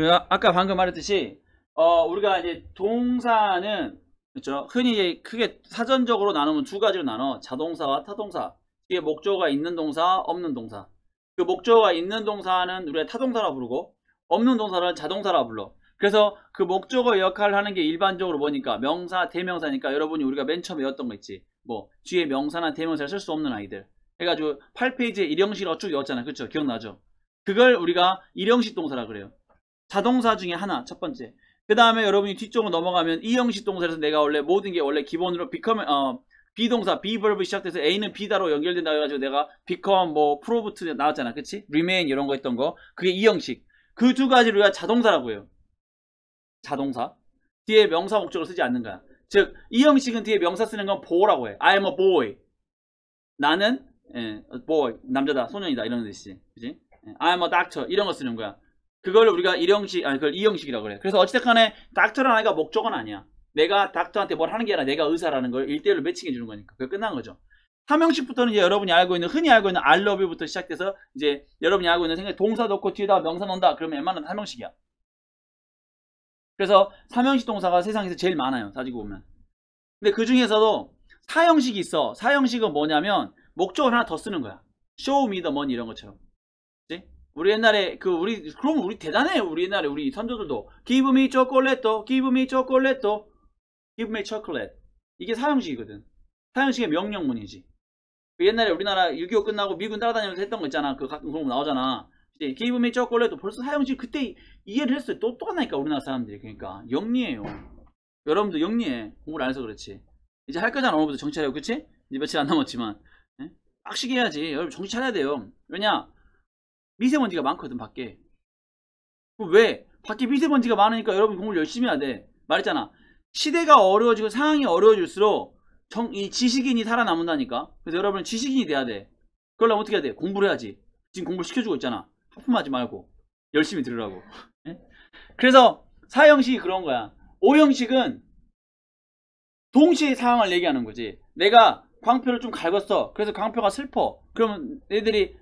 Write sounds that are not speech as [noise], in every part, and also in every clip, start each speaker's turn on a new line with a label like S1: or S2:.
S1: 그 아, 아까 방금 말했듯이 어, 우리가 이제 동사는 그렇죠. 흔히 크게 사전적으로 나누면 두 가지로 나눠. 자동사와 타동사. 이게 목조가 있는 동사, 없는 동사. 그목조가 있는 동사는 우리가 타동사라 부르고 없는 동사는 자동사라 불러. 그래서 그 목적어 역할을 하는 게 일반적으로 보니까 명사, 대명사니까 여러분이 우리가 맨 처음 배웠던거 있지. 뭐 뒤에 명사나 대명사를 쓸 수 없는 아이들. 해가지고 8페이지에 일형식 어쭉 외었잖아 그렇죠? 기억나죠? 그걸 우리가 일형식 동사라 그래요. 자동사 중에 하나 첫 번째 그 다음에 여러분이 뒤쪽으로 넘어가면 이 형식 동사에서 내가 원래 모든 게 원래 기본으로 become 어, 비동사 비버브 시작돼서 A는 b 다로 연결된다 해가지고 내가 become 뭐 proved 나왔잖아 그치? remain 이런 거 했던 거 그게 이 형식 그 두 가지를 우리 자동사라고 해요 자동사 뒤에 명사 목적을 쓰지 않는 거야 즉이 형식은 뒤에 명사 쓰는 건보 o 라고해 I'm a boy 나는 예, boy 남자다 소년이다 이런 뜻이지 그치? 예, I'm a doctor 이런 거 쓰는 거야 그걸 우리가 일형식 아니 그걸 이형식이라고 그래. 그래서 어찌됐 간에 닥터라는 아이가 목적은 아니야. 내가 닥터한테 뭘 하는 게 아니라 내가 의사라는 걸 1대1로 매칭해 주는 거니까. 그게 끝난 거죠. 3형식부터는 이제 여러분이 알고 있는 흔히 알고 있는 알러뷰부터 시작돼서 이제 여러분이 알고 있는 생각 동사 넣고 뒤에다 명사 넣는다. 그러면 웬만하면 3형식이야. 그래서 3형식 동사가 세상에서 제일 많아요. 따지고 보면. 근데 그 중에서도 4형식이 있어. 4형식은 뭐냐면 목적을 하나 더 쓰는 거야. show me the money 이런 것처럼. 우리 옛날에 그 우리 그럼 우리 대단해 우리 옛날에 우리 선조들도 give me chocolate, give me chocolate, give me chocolate 이게 사형식이거든 사형식의 명령문이지 그 옛날에 우리나라 6.25 끝나고 미군 따라다니면서 했던 거 있잖아 그 가끔 그런 거 나오잖아 이제 give me chocolate 벌써 사형식 그때 이해를 했어요 똑같나니까 우리나라 사람들이 그러니까 영리해요 여러분도 영리해 공부를 안 해서 그렇지 이제 할 거잖아 오늘부터 정찰해고 그치? 이제 며칠 안 남았지만 네? 빡시게 해야지 여러분 정찰해야 돼요 왜냐 미세먼지가 많거든 밖에 왜? 밖에 미세먼지가 많으니까 여러분 공부를 열심히 해야 돼 말했잖아 시대가 어려워지고 상황이 어려워질수록 정, 이 지식인이 살아남는다니까 그래서 여러분은 지식인이 돼야 돼 그러려면 어떻게 해야 돼? 공부를 해야지 지금 공부를 시켜주고 있잖아 하품하지 말고 열심히 들으라고 [laughs] 예? 그래서 사형식이 그런 거야 오형식은 동시에 상황을 얘기하는 거지 내가 광표를 좀 갈궜어 그래서 광표가 슬퍼 그러면 애들이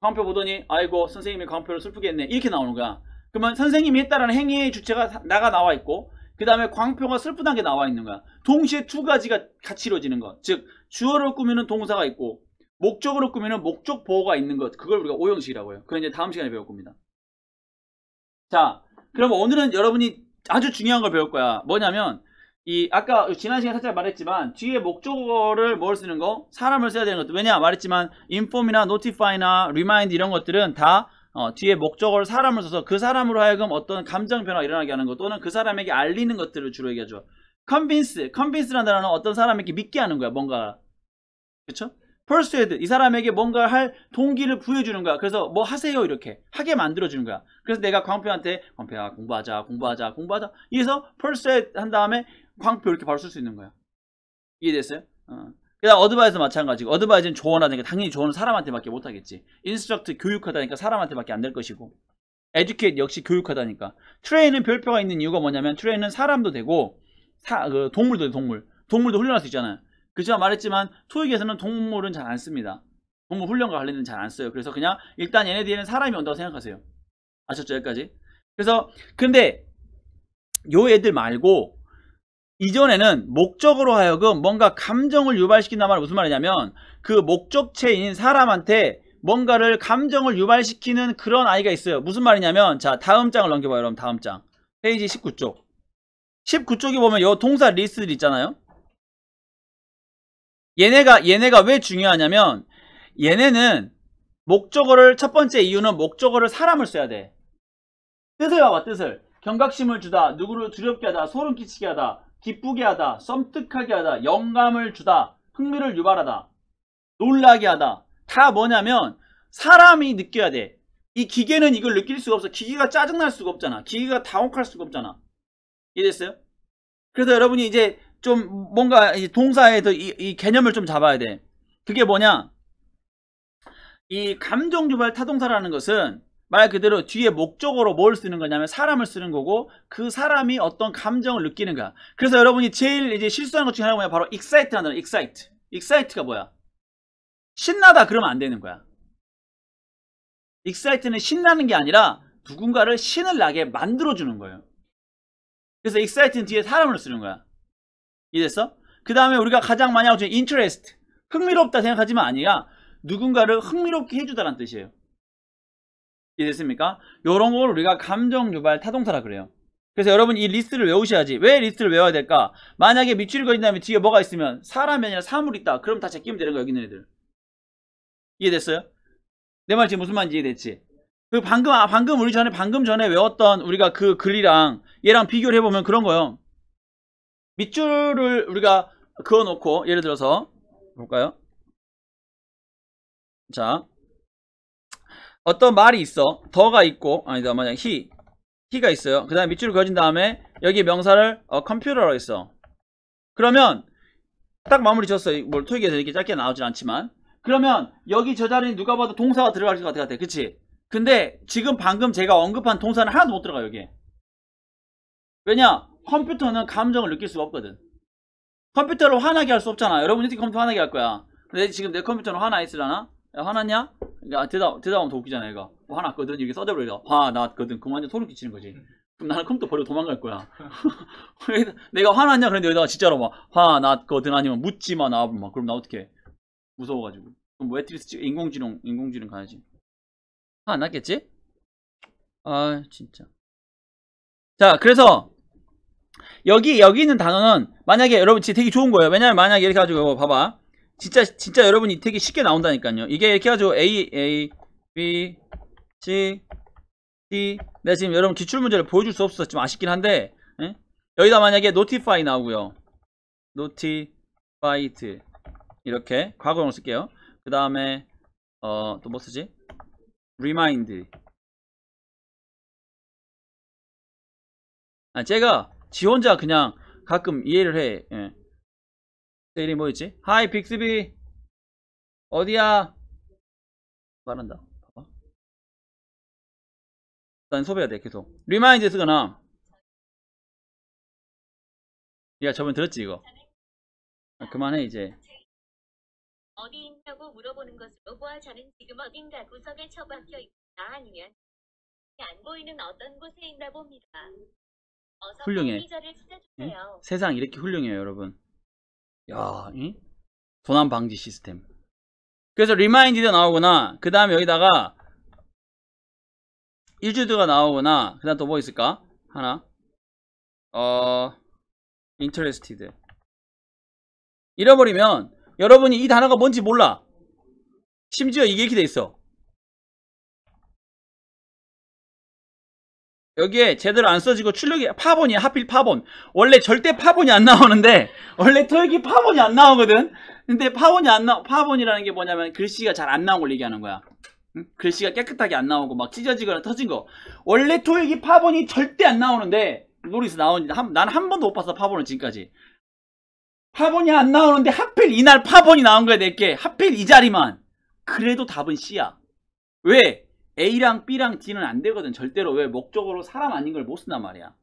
S1: 광표 보더니 아이고 선생님이 광표를 슬프게 했네 이렇게 나오는 거야 그러면 선생님이 했다라는 행위의 주체가 나가 나와 있고 그 다음에 광표가 슬프다는 게 나와 있는 거야 동시에 두 가지가 같이 이루어지는 것즉 주어를 꾸미는 동사가 있고 목적으로 꾸미는 목적 보호가 있는 것 그걸 우리가 오형식이라고 해요 그건 이제 다음 시간에 배울 겁니다 자 그럼 오늘은 여러분이 아주 중요한 걸 배울 거야 뭐냐면 이 아까 지난 시간에 살짝 말했지만 뒤에 목적어를 뭘 쓰는 거? 사람을 써야 되는 것도 왜냐 말했지만 인폼이나노티파이나 리마인드 이런 것들은 다 어, 뒤에 목적어를 사람을 써서 그 사람으로 하여금 어떤 감정 변화가 일어나게 하는 것 또는 그 사람에게 알리는 것들을 주로 얘기하죠 convince, convince라는 단어는 어떤 사람에게 믿게 하는 거야 뭔가 그쵸? persuade, 이 사람에게 뭔가 할 동기를 부여주는 거야 그래서 뭐 하세요 이렇게 하게 만들어주는 거야 그래서 내가 광표한테 광표야 공부하자 공부하자 공부하자 이래서 persuade 한 다음에 광표 이렇게 바로 쓸 수 있는 거야. 이해됐어요? 어. 그다음 어드바이저 마찬가지고 어드바이저는 조언하니까 당연히 조언은 사람한테 밖에 못 하겠지. 인스트럭트 교육하다니까 사람한테 밖에 안 될 것이고. 에듀케이트 역시 교육하다니까. 트레이는 별표가 있는 이유가 뭐냐면 트레이는 사람도 되고 사, 그 동물도 돼, 동물. 동물도 훈련할 수 있잖아요. 그제가 말했지만 토익에서는 동물은 잘 안 씁니다. 동물 훈련과 관련된 잘 안 써요. 그래서 그냥 일단 얘네 뒤에는 사람이 온다고 생각하세요. 아셨죠? 여기까지. 그래서 근데 요 애들 말고 이전에는 목적으로 하여금 뭔가 감정을 유발시킨단 말은 무슨 말이냐면 그 목적체인 사람한테 뭔가를 감정을 유발시키는 그런 아이가 있어요. 무슨 말이냐면 자 다음 장을 넘겨봐요 여러분 다음 장 페이지 19쪽 19쪽에 보면 요 동사 리스들 트 있잖아요. 얘네가 얘네가 왜 중요하냐면 얘네는 목적어를 첫 번째 이유는 목적어를 사람을 써야 돼. 뜻을 봐봐 뜻을 경각심을 주다 누구를 두렵게 하다 소름 끼치게 하다 기쁘게 하다, 썸뜩하게 하다, 영감을 주다, 흥미를 유발하다, 놀라게 하다. 다 뭐냐면 사람이 느껴야 돼. 이 기계는 이걸 느낄 수가 없어. 기계가 짜증날 수가 없잖아. 기계가 당혹할 수가 없잖아. 이해됐어요? 그래서 여러분이 이제 좀 뭔가 동사에서 이, 이 개념을 좀 잡아야 돼. 그게 뭐냐? 이감정유발 타동사라는 것은 말 그대로 뒤에 목적으로 뭘 쓰는 거냐면 사람을 쓰는 거고 그 사람이 어떤 감정을 느끼는 거야. 그래서 여러분이 제일 이제 실수하는 것 중에 하나가 뭐냐? 바로 excite라는 단어, excite. excite가 뭐야? 신나다 그러면 안 되는 거야. excite는 신나는 게 아니라 누군가를 신을 나게 만들어주는 거예요. 그래서 excite는 뒤에 사람을 쓰는 거야. 이해됐어? 그 다음에 우리가 가장 많이 하고 있는 interest. 흥미롭다 생각하지만 아니야. 누군가를 흥미롭게 해주다라는 뜻이에요. 이해됐습니까? 요런 걸 우리가 감정 유발 타동사라 그래요. 그래서 여러분 이 리스트를 외우셔야지. 왜 리스트를 외워야 될까? 만약에 밑줄 을 그린 다음에 뒤에 뭐가 있으면 사람이 아니라 사물이 있다. 그럼 다 제끼면 되는 거야, 여기 있는 애들. 이해됐어요? 내 말 지금 무슨 말인지 이해됐지? 그 방금 아, 방금 우리 전에 방금 전에 외웠던 우리가 그 글이랑 얘랑 비교를 해보면 그런 거예요. 밑줄을 우리가 그어놓고 예를 들어서 볼까요? 자 어떤 말이 있어 더가 있고 아니다 만약 히히가 있어요 그 다음에 밑줄을 그어진 다음에 여기 명사를 어, 컴퓨터라고 했어 그러면 딱 마무리 지었어 뭘 토익에서 이렇게 짧게 나오진 않지만 그러면 여기 저 자리에 누가 봐도 동사가 들어갈 것 같아 그치 근데 지금 방금 제가 언급한 동사는 하나도 못 들어가 여기에 왜냐 컴퓨터는 감정을 느낄 수가 없거든 컴퓨터를 화나게 할 수 없잖아 여러분이 컴퓨터 화나게 할 거야 근데 지금 내 컴퓨터는 화나 있으려나? 야, 화났냐? 야, 대답, 대답하면 더 웃기잖아, 얘가. 뭐 화났거든? 이렇게 써대버려. 화났거든. 그럼 완전 소름 끼치는 거지. 그럼 나는 컴퓨터 버리고 도망갈 거야. [laughs] 내가 화났냐? 그런데 여기다가 진짜로 막, 화났거든? 아니면 묻지 마, 나. 막, 그럼 나어떻게 무서워가지고. 그럼 뭐, 웨트리스 찍, 인공지능, 인공지능 가야지. 화 안 났겠지? 아, 진짜. 자, 그래서, 여기, 여기 있는 단어는, 만약에, 여러분, 진짜 되게 좋은 거예요. 왜냐면 만약에 이렇게 해가지고, 봐봐. 진짜 진짜 여러분 이 되게 쉽게 나온다니까요. 이게 이렇게 가지고 A A B C D 내가 지금 여러분 기출 문제를 보여줄 수 없어서 좀 아쉽긴 한데 예? 여기다 만약에 notify 나오고요. n o t i f i 이렇게 과거형 쓸게요. 그 다음에 어, 또 뭐 쓰지? remind
S2: 아, 제가 지 혼자 그냥 가끔 이해를 해. 예. 세일이 뭐였지? 하이 빅스비 어디야? 말한다. 봐봐. 일 소비해야 돼 계속. 리마인드 쓰거나. 야 저번 에 들었지 이거. 아, 그만해 이제. 어디 있냐고 물어보는 것으로 보아 저는 지금 어딘가 구석에 처박혀 있다 아니면 안 보이는 어떤 곳에 있나 봅니다. 어서 훌륭해. 응?
S1: 세상 이렇게 훌륭해요 여러분. 야, 응? 도난 방지 시스템. 그래서 리마인드드 나오거나 그 다음에 여기다가 일주드가 나오거나 그 다음 또 뭐 있을까? 하나 어... i n t e r e 잃어버리면 여러분이 이 단어가
S2: 뭔지 몰라 심지어 이게 이렇게 돼 있어
S1: 여기에 제대로 안 써지고 출력이 파본이야 하필 파본 원래 절대 파본이 안 나오는데 [laughs] 원래 토익이 파본이 안 나오거든 근데 파본이 안 나, 파본이라는 게 뭐냐면 글씨가 잘 안 나온 걸 얘기하는 거야 응? 글씨가 깨끗하게 안 나오고 막 찢어지거나 터진 거 원래 토익이 파본이 절대 안 나오는데 노리스 나오는지 난한 번도 못 봤어 파본을 지금까지 파본이 안 나오는데 하필 이날 파본이 나온 거야 내게 하필 이 자리만 그래도 답은 C야 왜? A랑 B랑 D는 안 되거든 절대로 왜 목적으로 사람 아닌 걸 못 쓴단 말이야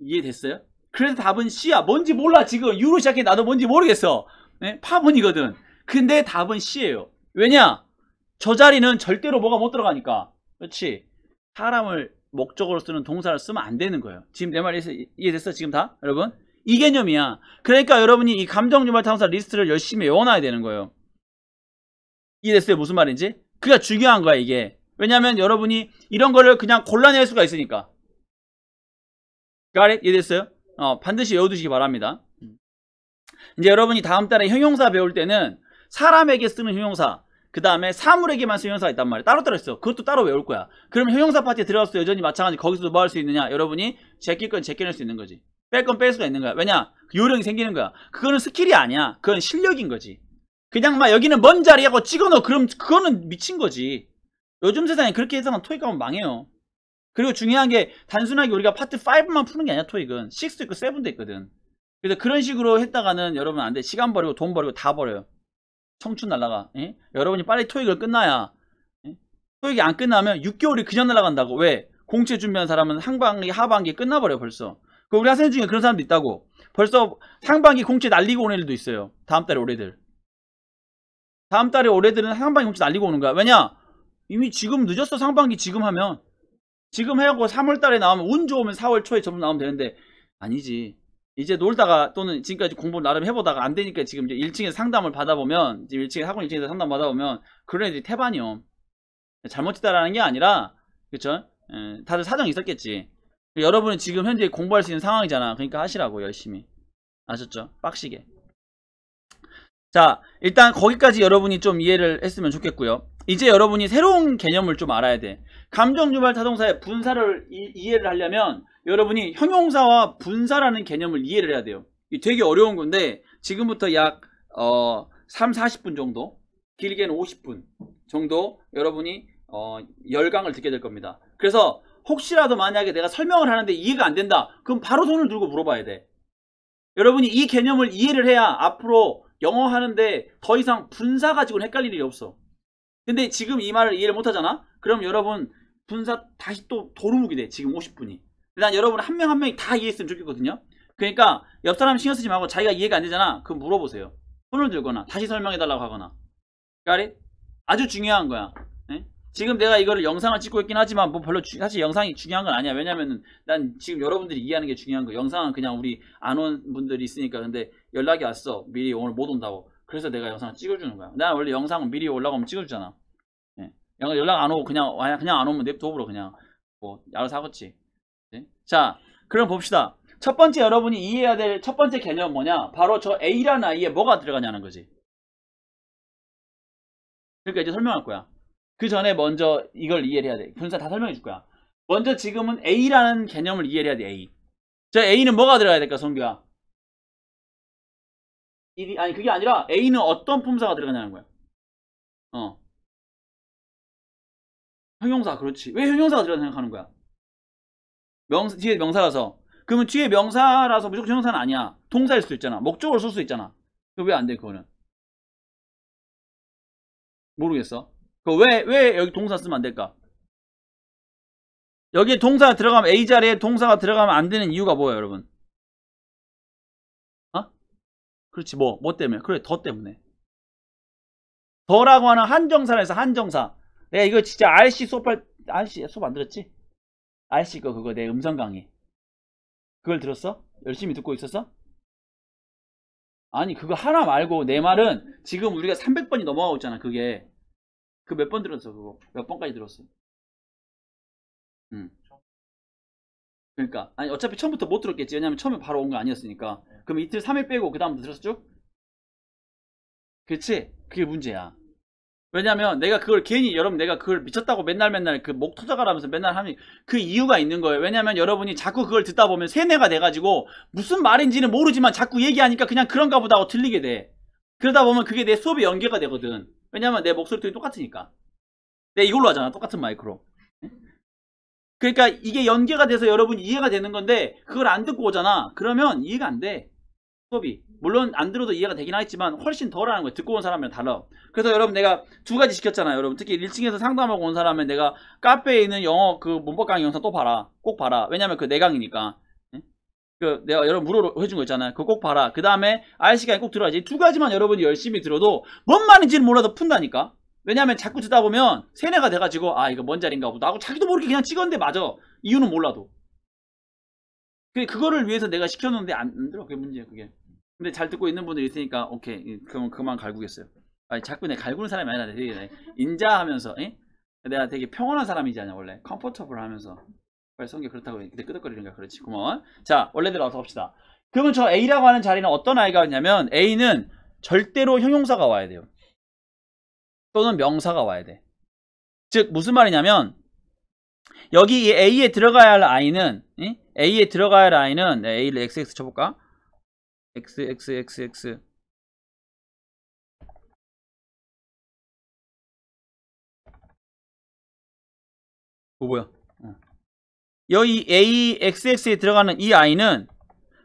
S1: 이해됐어요? 그래서 답은 C야 뭔지 몰라 지금 U로 시작해 나도 뭔지 모르겠어 네? 파문이거든 근데 답은 C예요 왜냐 저 자리는 절대로 뭐가 못 들어가니까 그렇지 사람을 목적으로 쓰는 동사를 쓰면 안 되는 거예요 지금 내말 이해됐어 지금 다 여러분? 이 개념이야 그러니까 여러분이 이 감정유발 탐사 리스트를 열심히 외워놔야 되는 거예요 이해됐어요 무슨 말인지? 그게 중요한 거야 이게 왜냐면 하 여러분이 이런 거를 그냥 골라낼 수가 있으니까 got 이해됐어요? 어, 반드시 외워두시기 바랍니다 음. 이제 여러분이 다음 달에 형용사 배울 때는 사람에게 쓰는 형용사 그 다음에 사물에게만 쓰는 형용사가 있단 말이에요 따로따로 있어 그것도 따로 외울 거야 그럼 형용사 파티에들어갔어 여전히 마찬가지 거기서도 뭐 할 수 있느냐 여러분이 제낄 건 제껴낼 수 있는 거지 뺄 건 뺄 수가 있는 거야 왜냐 요령이 생기는 거야 그거는 스킬이 아니야 그건 실력인 거지 그냥 막 여기는 먼 자리하고 찍어넣어 그럼 그거는 미친 거지 요즘 세상에 그렇게 해서는 토익 하면 망해요 그리고 중요한 게 단순하게 우리가 파트 5만 푸는 게 아니야 토익은 6도 있고 7도 있거든 그래서 그런 식으로 했다가는 여러분 안돼 시간 버리고 돈 버리고 다 버려요 청춘 날라가 에? 여러분이 빨리 토익을 끝나야 에? 토익이 안 끝나면 6개월이 그냥 날아간다고 왜? 공채 준비한 사람은 상반기 하반기 끝나버려 벌써 그 우리 학생 중에 그런 사람도 있다고 벌써 상반기 공채 날리고 온 애들도 있어요 다음 달에 올해들 다음 달에 올해들은 상반기 홈치 날리고 오는 거야. 왜냐? 이미 지금 늦었어. 상반기 지금 하면. 지금 해갖고 3월 달에 나오면 운 좋으면 4월 초에 전부 나오면 되는데 아니지. 이제 놀다가 또는 지금까지 공부를 나름 해보다가 안 되니까 지금 이제 1층에 상담을 받아보면 지금 1층에 학원 1층에서 상담 받아보면 그런 애들이 태반이요. 잘못했다라는 게 아니라 그쵸? 예, 다들 사정이 있었겠지. 여러분은 지금 현재 공부할 수 있는 상황이잖아. 그러니까 하시라고 열심히. 아셨죠? 빡시게. 자 일단 거기까지 여러분이 좀 이해를 했으면 좋겠고요 이제 여러분이 새로운 개념을 좀 알아야 돼 감정유발 타동사의 분사를 이, 해를 하려면 여러분이 형용사와 분사라는 개념을 이해를 해야 돼요 되게 어려운 건데 지금부터 약 어, 3, 40분 정도 길게는 50분 정도 여러분이 어, 열강을 듣게 될 겁니다 그래서 혹시라도 만약에 내가 설명을 하는데 이해가 안 된다 그럼 바로 손을 들고 물어봐야 돼 여러분이 이 개념을 이해를 해야 앞으로 영어 하는데 더 이상 분사 가지고는 헷갈릴 일이 없어 근데 지금 이 말을 이해를 못하잖아 그럼 여러분 분사 다시 또 도루묵이 돼 지금 50분이 난 여러분 한 명 한 명이 다 이해했으면 좋겠거든요 그러니까 옆 사람 신경 쓰지 말고 자기가 이해가 안 되잖아 그럼 물어보세요 손을 들거나 다시 설명해 달라고 하거나 까리 아주 중요한 거야 네? 지금 내가 이거를 영상을 찍고 있긴 하지만 뭐 별로 주, 사실 영상이 중요한 건 아니야 왜냐면은 난 지금 여러분들이 이해하는 게 중요한 거 영상은 그냥 우리 안 온 분들이 있으니까 근데 연락이 왔어 미리 오늘 못 온다고 그래서 내가 영상을 찍어주는 거야 난 원래 영상 은 미리 올라가면 찍어주잖아 예. 연락 안 오고 그냥 그냥 안 오면 냅둬버려 그냥 뭐 알아서 하겠지 예? 자 그럼 봅시다 첫 번째 여러분이 이해해야 될 첫 번째 개념 뭐냐 바로 저 A라는 아이에 뭐가 들어가냐는 거지 그러니까 이제 설명할 거야 그 전에 먼저 이걸 이해를 해야 돼 분사 다 설명해 줄 거야 먼저 지금은 A라는 개념을 이해를 해야 돼 A 자 A는 뭐가 들어가야 될까 성규야 일이 아니 그게 아니라 A는 어떤
S2: 품사가 들어가냐는 거야. 어. 형용사 그렇지.
S1: 왜 형용사가 들어가 냐 생각하는 거야? 명 뒤에 명사라서. 그러면 뒤에 명사라서 무조건 형용사는 아니야. 동사일 수도 있잖아. 목적으로 쓸 수 있잖아. 그왜안돼 그거는? 모르겠어. 그왜왜 왜 여기 동사 쓰면 안 될까? 여기 에 동사 가 들어가면 A 자리에 동사가 들어가면 안 되는 이유가 뭐예요, 여러분?
S2: 그렇지 뭐뭐 뭐 때문에 그래 더 때문에
S1: 더라고 하는 한정사에서 한정사 내 이거 진짜 RC 수업할 RC 수업 안 들었지? RC 거 그거 내 음성 강의 그걸 들었어? 열심히 듣고 있었어? 아니 그거 하나 말고 내 말은 지금 우리가 300번이 넘어가고 있잖아 그게 그 몇 번 들었어 그거 몇 번까지 들었어
S2: 음. 그러니까 아니 어차피 처음부터 못 들었겠지 왜냐면 처음에
S1: 바로 온 거 아니었으니까 네. 그럼 이틀 3일 빼고 그 다음부터 들었죠 그치? 그게 문제야 왜냐면 내가 그걸 괜히 여러분 내가 그걸 미쳤다고 맨날 맨날 그목 터져가라면서 맨날 하면그 이유가 있는 거예요 왜냐면 여러분이 자꾸 그걸 듣다 보면 세뇌가 돼가지고 무슨 말인지는 모르지만 자꾸 얘기하니까 그냥 그런가 보다 하고 들리게 돼 그러다 보면 그게 내 수업에 연계가 되거든 왜냐면 내 목소리 톤이 똑같으니까 내 이걸로 하잖아 똑같은 마이크로 그러니까 이게 연계가 돼서 여러분 이해가 되는 건데 그걸 안 듣고 오잖아. 그러면 이해가 안 돼. 수업이. 물론 안 들어도 이해가 되긴 하겠지만 훨씬 덜하는 거예요. 듣고 온 사람이랑 달라. 그래서 여러분 내가 두 가지 시켰잖아요. 여러분 특히 1층에서 상담하고 온 사람은 내가 카페에 있는 영어 그 문법 강의 영상 또 봐라. 꼭 봐라. 왜냐면 그 내강이니까. 그 내가 여러분 물어 해준 거 있잖아요. 그거 꼭 봐라. 그 다음에 아이 시간에 꼭 들어야지. 두 가지만 여러분이 열심히 들어도 뭔 말인지는 몰라도 푼다니까. 왜냐면 하 자꾸 듣다 보면 세뇌가 돼가지고 아 이거 뭔 자리인가 보다 하고 자기도 모르게 그냥 찍었는데 맞아 이유는 몰라도 그 그거를 위해서 내가 시켜놓는데 안, 안 들어 그게 문제야 그게 근데 잘 듣고 있는 분들 있으니까 오케이 그럼 그만 갈구겠어요 아니 자꾸 내 갈구는 사람이 아니라 되게 인자하면서 에? 내가 되게 평온한 사람이지 않냐 원래 컴포터블 하면서 빨리 성격 그렇다고 근데 끄덕거리는 거야 그렇지 고마워 자 원래대로 어서 갑시다 그러면 저 A라고 하는 자리는 어떤 아이가 왔냐면 A는 절대로 형용사가 와야 돼요 또는 명사가 와야 돼. 즉 무슨 말이냐면 여기 A에 들어가야 할 i는 A에 들어가야 할 i는 네, A를 xx 쳐볼까? xxxx 뭐 뭐야? 어. 여기 AXX에 들어가는 이 i는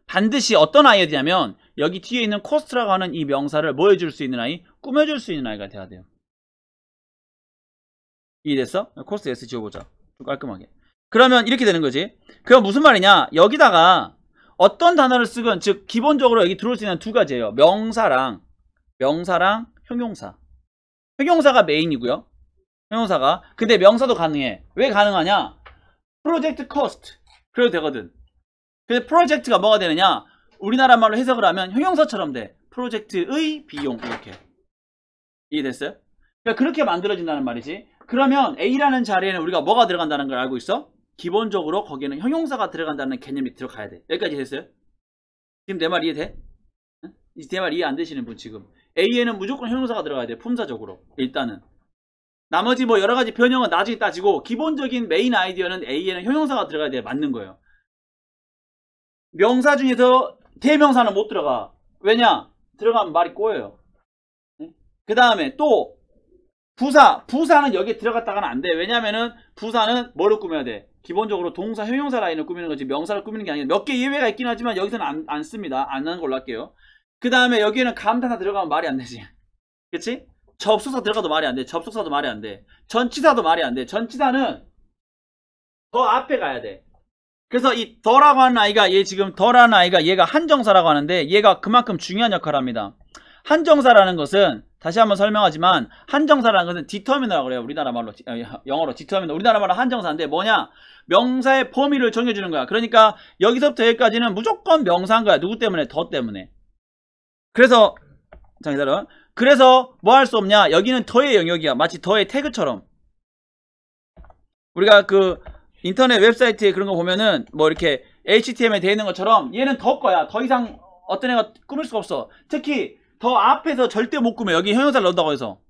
S1: 반드시 어떤 i였냐면 여기 뒤에 있는 코스트라고 하는 이 명사를 뭐 해줄 수 있는 아이? 꾸며줄 수 있는 아이가 돼야 돼요. 이해됐어? 코스 S 지워보자. 좀 깔끔하게. 그러면 이렇게 되는 거지. 그럼 무슨 말이냐? 여기다가 어떤 단어를 쓰건 즉 기본적으로 여기 들어올 수 있는 두 가지예요. 명사랑 명사랑 형용사. 형용사가 메인이고요. 형용사가. 근데 명사도 가능해. 왜 가능하냐? 프로젝트 코스트. 그래도 되거든. 근데 프로젝트가 뭐가 되느냐? 우리나라 말로 해석을 하면 형용사처럼 돼. 프로젝트의 비용 이렇게. 이해됐어요? 그러니까 그렇게 만들어진다는 말이지. 그러면 A라는 자리에는 우리가 뭐가 들어간다는 걸 알고 있어? 기본적으로 거기에는 형용사가 들어간다는 개념이 들어가야 돼. 여기까지 됐어요? 지금 내 말 이해돼? 내말 이해 안 되시는 분 지금. A에는 무조건 형용사가 들어가야 돼. 품사적으로. 일단은. 나머지 뭐 여러가지 변형은 나중에 따지고 기본적인 메인 아이디어는 A에는 형용사가 들어가야 돼. 맞는 거예요. 명사 중에서 대명사는 못 들어가. 왜냐? 들어가면 말이 꼬여요. 그 다음에 또 부사, 부사는 여기에 들어갔다가는 안 돼. 왜냐면은 부사는 뭐로 꾸며야 돼? 기본적으로 동사, 형용사 라인을 꾸미는 거지 명사를 꾸미는 게 아니라 몇개 예외가 있긴 하지만 여기서는 안, 안 씁니다. 안 하는 걸로 할게요. 그 다음에 여기에는 감탄사 들어가면 말이 안 되지. [laughs] 그치? 접속사 들어가도 말이 안 돼. 접속사도 말이 안 돼. 전치사도 말이 안 돼. 전치사는 더 앞에 가야 돼. 그래서 이 더라고 하는 아이가 얘 지금 더라는 아이가 얘가 한정사라고 하는데 얘가 그만큼 중요한 역할을 합니다. 한정사라는 것은 다시 한번 설명하지만 한정사라는 것은 디터미너라고 그래요 우리나라 말로 어, 영어로 디터미너 우리나라 말로 한정사인데 뭐냐 명사의 범위를 정해주는 거야 그러니까 여기서부터 여기까지는 무조건 명사인 거야 누구 때문에 더 때문에 그래서 자 기다려 그래서 뭐 할 수 없냐 여기는 더의 영역이야 마치 더의 태그처럼 우리가 그 인터넷 웹사이트에 그런 거 보면은 뭐 이렇게 HTML에 되어 있는 것처럼 얘는 더 거야 더 이상 어떤 애가 꾸밀 수가 없어 특히 더 앞에서 절대 못 꾸며 여기 형용사를 넣는다고 해서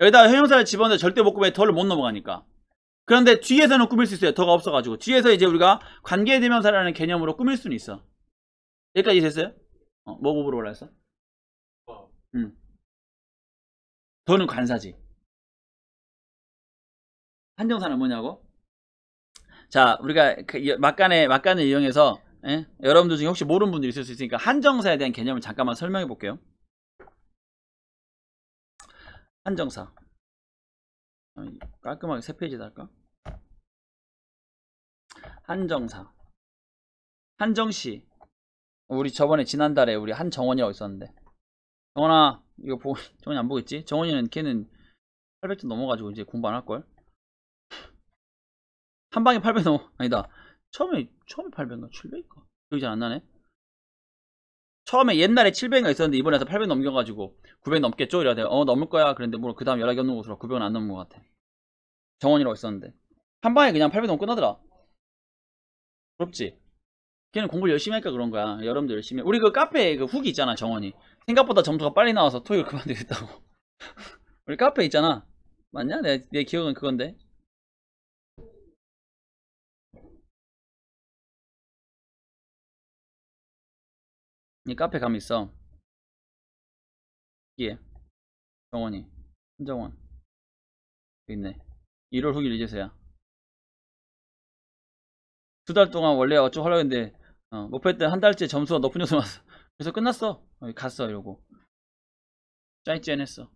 S1: 여기다가 형용사를 집어넣어 절대 못 꾸며 덜 못 넘어가니까 그런데 뒤에서는 꾸밀 수 있어요 더가 없어가지고 뒤에서 이제 우리가 관계대명사라는 개념으로 꾸밀 수는 있어 여기까지 됐어요? 어, 뭐 물어보려고 했어? 응.
S2: 더는 관사지 한정사는
S1: 뭐냐고? 자 우리가 그 막간에 막간을 이용해서 예? 여러분들 중에 혹시 모르는 분들 있을 수 있으니까 한정사에 대한 개념을 잠깐만 설명해 볼게요. 한정사. 어, 깔끔하게 세 페이지 달까?
S2: 한정사. 한정시.
S1: 우리 저번에 지난달에 우리 한정원이라고 있었는데. 정원아, 이거 보고, 정원이 안 보겠지? 정원이는 걔는 800점 넘어가지고 이제 공부 안 할걸? 한 방에 800 넘어, 아니다. 처음에 처음에 800인가 700인가 기억이 잘안 나네 처음에 옛날에 700인가 있었는데 이번에 서800 넘겨가지고 900 넘겠죠? 이래야 돼요 어 넘을 거야 그랬는데 뭐그 다음 연락이 없는 곳으로 900은 안 넘은 것 같아 정원이라고 있었는데 한 방에 그냥 800넘으 끝나더라 부럽지? 걔는 공부를 열심히 할까 그런 거야 여러분들 열심히 우리 그 카페에 그 후기 있잖아 정원이 생각보다 점수가 빨리 나와서 토익을 [laughs] 그만두겠다고 [laughs] 우리 카페 있잖아 맞냐? 내, 내 기억은 그건데
S2: 이 카페 감 있어 예 정원이 한정원 있네 1월 후기를 이제서야 두 달 동안 원래 어쩌고 하려고 했는데 어, 목표했던
S1: 한 달째 점수가 높은 녀석 왔어 그래서 끝났어 어, 갔어 이러고 짜이짠했어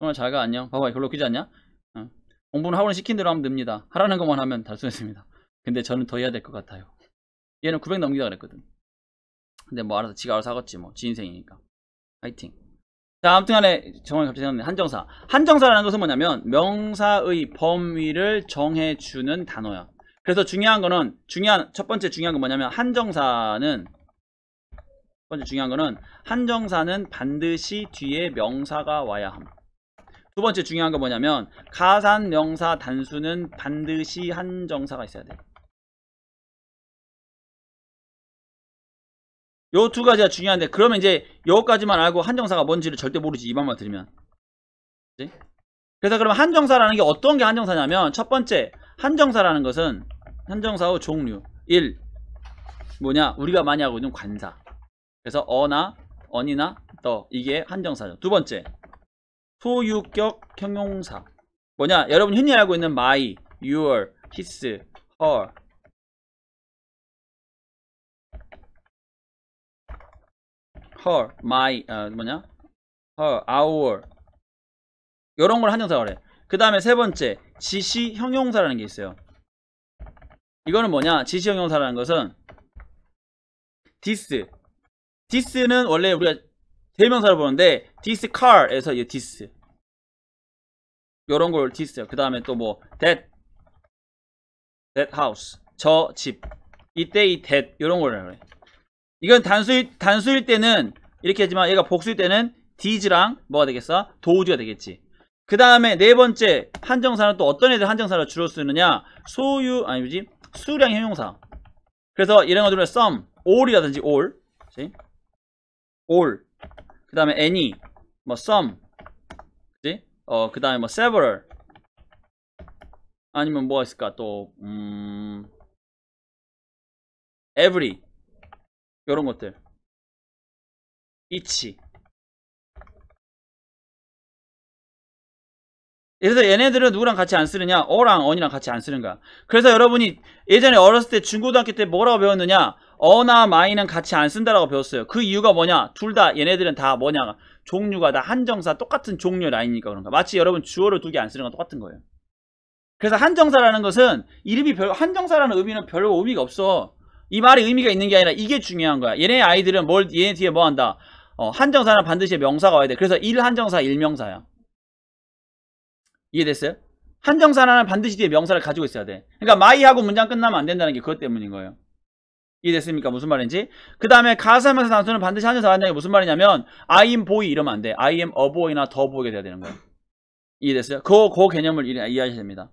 S1: 정말 잘가 안녕 봐봐 별로 웃기지 않냐 어. 공부는 학원 시킨 대로 하면 됩니다 하라는 것만 하면 달성했습니다 근데 저는 더 해야 될 것 같아요 얘는 900 넘기다 그랬거든 근데 뭐 알아서 지가 알아서 사겠지 뭐. 지 인생이니까. 파이팅 자, 아무튼 간에 정말 갑자기 생각났네. 한정사. 한정사라는 것은 뭐냐면 명사의 범위를 정해 주는 단어야. 그래서 중요한 거는 중요한 첫 번째 중요한 건 뭐냐면 한정사는 첫 번째 중요한 거는 한정사는 반드시 뒤에 명사가 와야 함. 두 번째 중요한 건 뭐냐면 가산 명사 단수는 반드시 한정사가 있어야 돼. 요두 가지가 중요한데 그러면 이제 요거까지만 알고 한정사가 뭔지를 절대 모르지 이만만 들으면 그래서 그럼 한정사라는 게 어떤 게 한정사냐면 첫 번째 한정사라는 것은 한정사의 종류 1. 뭐냐 우리가 많이 하고 있는 관사 그래서 어나 언이나 떠 이게 한정사죠 두 번째 소유격 형용사 뭐냐 여러분 흔히 알고 있는 my, your, his, her
S2: her, my, 아, 뭐냐?
S1: her, our 이런 걸 한정사가 그래. 그 다음에 세 번째 지시 형용사라는 게 있어요. 이거는 뭐냐? 지시 형용사라는 것은 this, this는 원래 우리가 대명사를 보는데 this car에서 이 this 이런 걸 this요. 그 다음에 또뭐 that, that house 저집 이때 이 that 이런 걸 그래. 이건 단수일, 단수일 때는 이렇게 하지만 얘가 복수일 때는 디즈랑 뭐가 되겠어? 도우즈가 되겠지. 그 다음에 네 번째 한정사는 또 어떤 애들 한정사로 주로 쓰느냐? 소유 아니 뭐지? 수량 형용사. 그래서 이런 것들은 s o m all이라든지 all, 그치? all. 그 다음에 any, 뭐 s o m 그치? 어, 그 다음에 뭐 several. 아니면 뭐가 있을까? 또 음,
S2: every. 이런 것들 이치
S1: 그래서 얘네들은 누구랑 같이 안 쓰느냐 어랑 언이랑 같이 안 쓰는 가 그래서 여러분이 예전에 어렸을 때 중고등학교 때 뭐라고 배웠느냐 어나 마이는 같이 안 쓴다라고 배웠어요 그 이유가 뭐냐 둘 다 얘네들은 다 뭐냐 종류가 다 한정사 똑같은 종류 라인이니까 그런가 마치 여러분 주어를 두 개 안 쓰는 건 똑같은 거예요 그래서 한정사라는 것은 이름이 별 한정사라는 의미는 별로 의미가 없어 이 말이 의미가 있는 게 아니라 이게 중요한 거야. 얘네 아이들은 뭘 얘네 뒤에 뭐 한다. 어, 한정사는 반드시 명사가 와야 돼. 그래서 일 한정사 일 명사야. 이해됐어요? 한정사는 라 반드시 뒤에 명사를 가지고 있어야 돼. 그러니까 마이하고 문장 끝나면 안 된다는 게 그것 때문인 거예요. 이해됐습니까? 무슨 말인지? 그 다음에 가사면서 단수는 반드시 한정사가 된다는 게 무슨 말이냐면 I am boy 이러면 안 돼. I am a boy나 the b o y 돼야 되는 거예요. 이해됐어요? 그, 그 개념을 이해하셔야 됩니다.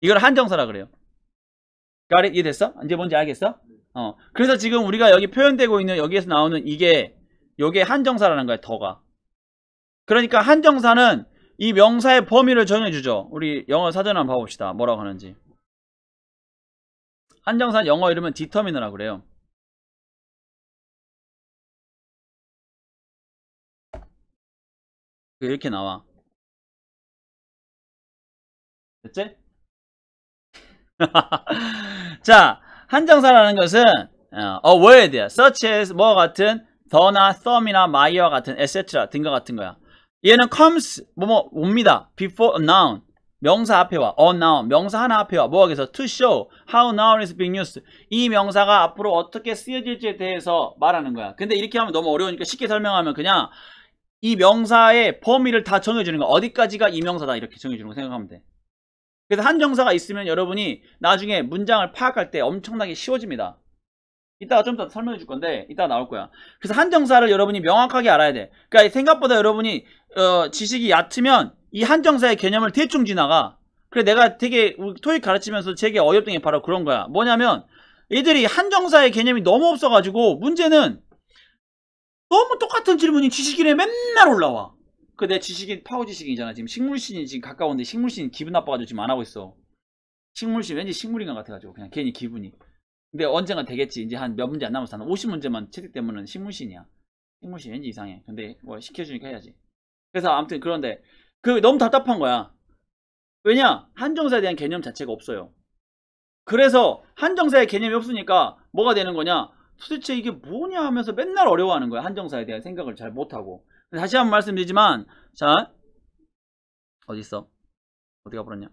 S1: 이걸 한정사라 그래요. 가렛 이해됐어? 이제 뭔지 알겠어? 어. 그래서 지금 우리가 여기 표현되고 있는 여기에서 나오는 이게 요게 한정사라는 거야 더가 그러니까 한정사는 이 명사의 범위를 정해주죠 우리 영어 사전 한번 봐봅시다 뭐라고 하는지 한정사 영어 이름은 디터미너라
S2: 그래요 이렇게 나와
S1: 됐지? [laughs] 자, 한정사라는 것은 어, word, such as 뭐 같은 더나 thumb이나 my와 같은 etc 등과 같은 거야. 얘는 comes 뭐뭐 뭐, 옵니다. before a noun 명사 앞에 와. a noun 명사 하나 앞에 와. 뭐하겠서 to show how noun is being used. 이 명사가 앞으로 어떻게 쓰여질지에 대해서 말하는 거야. 근데 이렇게 하면 너무 어려우니까 쉽게 설명하면 그냥 이 명사의 범위를 다 정해주는 거야. 어디까지가 이 명사다 이렇게 정해주는 거 생각하면 돼. 그래서 한정사가 있으면 여러분이 나중에 문장을 파악할 때 엄청나게 쉬워집니다. 이따가 좀 더 설명해 줄 건데 이따가 나올 거야. 그래서 한정사를 여러분이 명확하게 알아야 돼. 그러니까 생각보다 여러분이 어, 지식이 얕으면 이 한정사의 개념을 대충 지나가. 그래 내가 되게 토익 가르치면서 제게 어이없던 게 바로 그런 거야. 뭐냐면 애들이 한정사의 개념이 너무 없어가지고 문제는 너무 똑같은 질문이 지식인에 맨날 올라와. 그내 지식인 파워 지식인이잖아 지금 식물신이 지금 가까운데 식물신 기분 나빠가지고 지금 안 하고 있어 식물신 왠지 식물인간 같아가지고 그냥 괜히 기분이 근데 언젠가 되겠지 이제 한 몇 문제 안 남았어 한 50문제만 채택되면은 식물신이야 식물신 왠지 이상해 근데 뭐 시켜주니까 해야지 그래서 아무튼 그런데 그 너무 답답한 거야 왜냐 한정사에 대한 개념 자체가 없어요 그래서 한정사의 개념이 없으니까 뭐가 되는 거냐 도대체 이게 뭐냐 하면서 맨날 어려워하는 거야 한정사에 대한 생각을 잘 못하고 다시 한 번 말씀드리지만 자 어디 있어? 어디가 불었냐?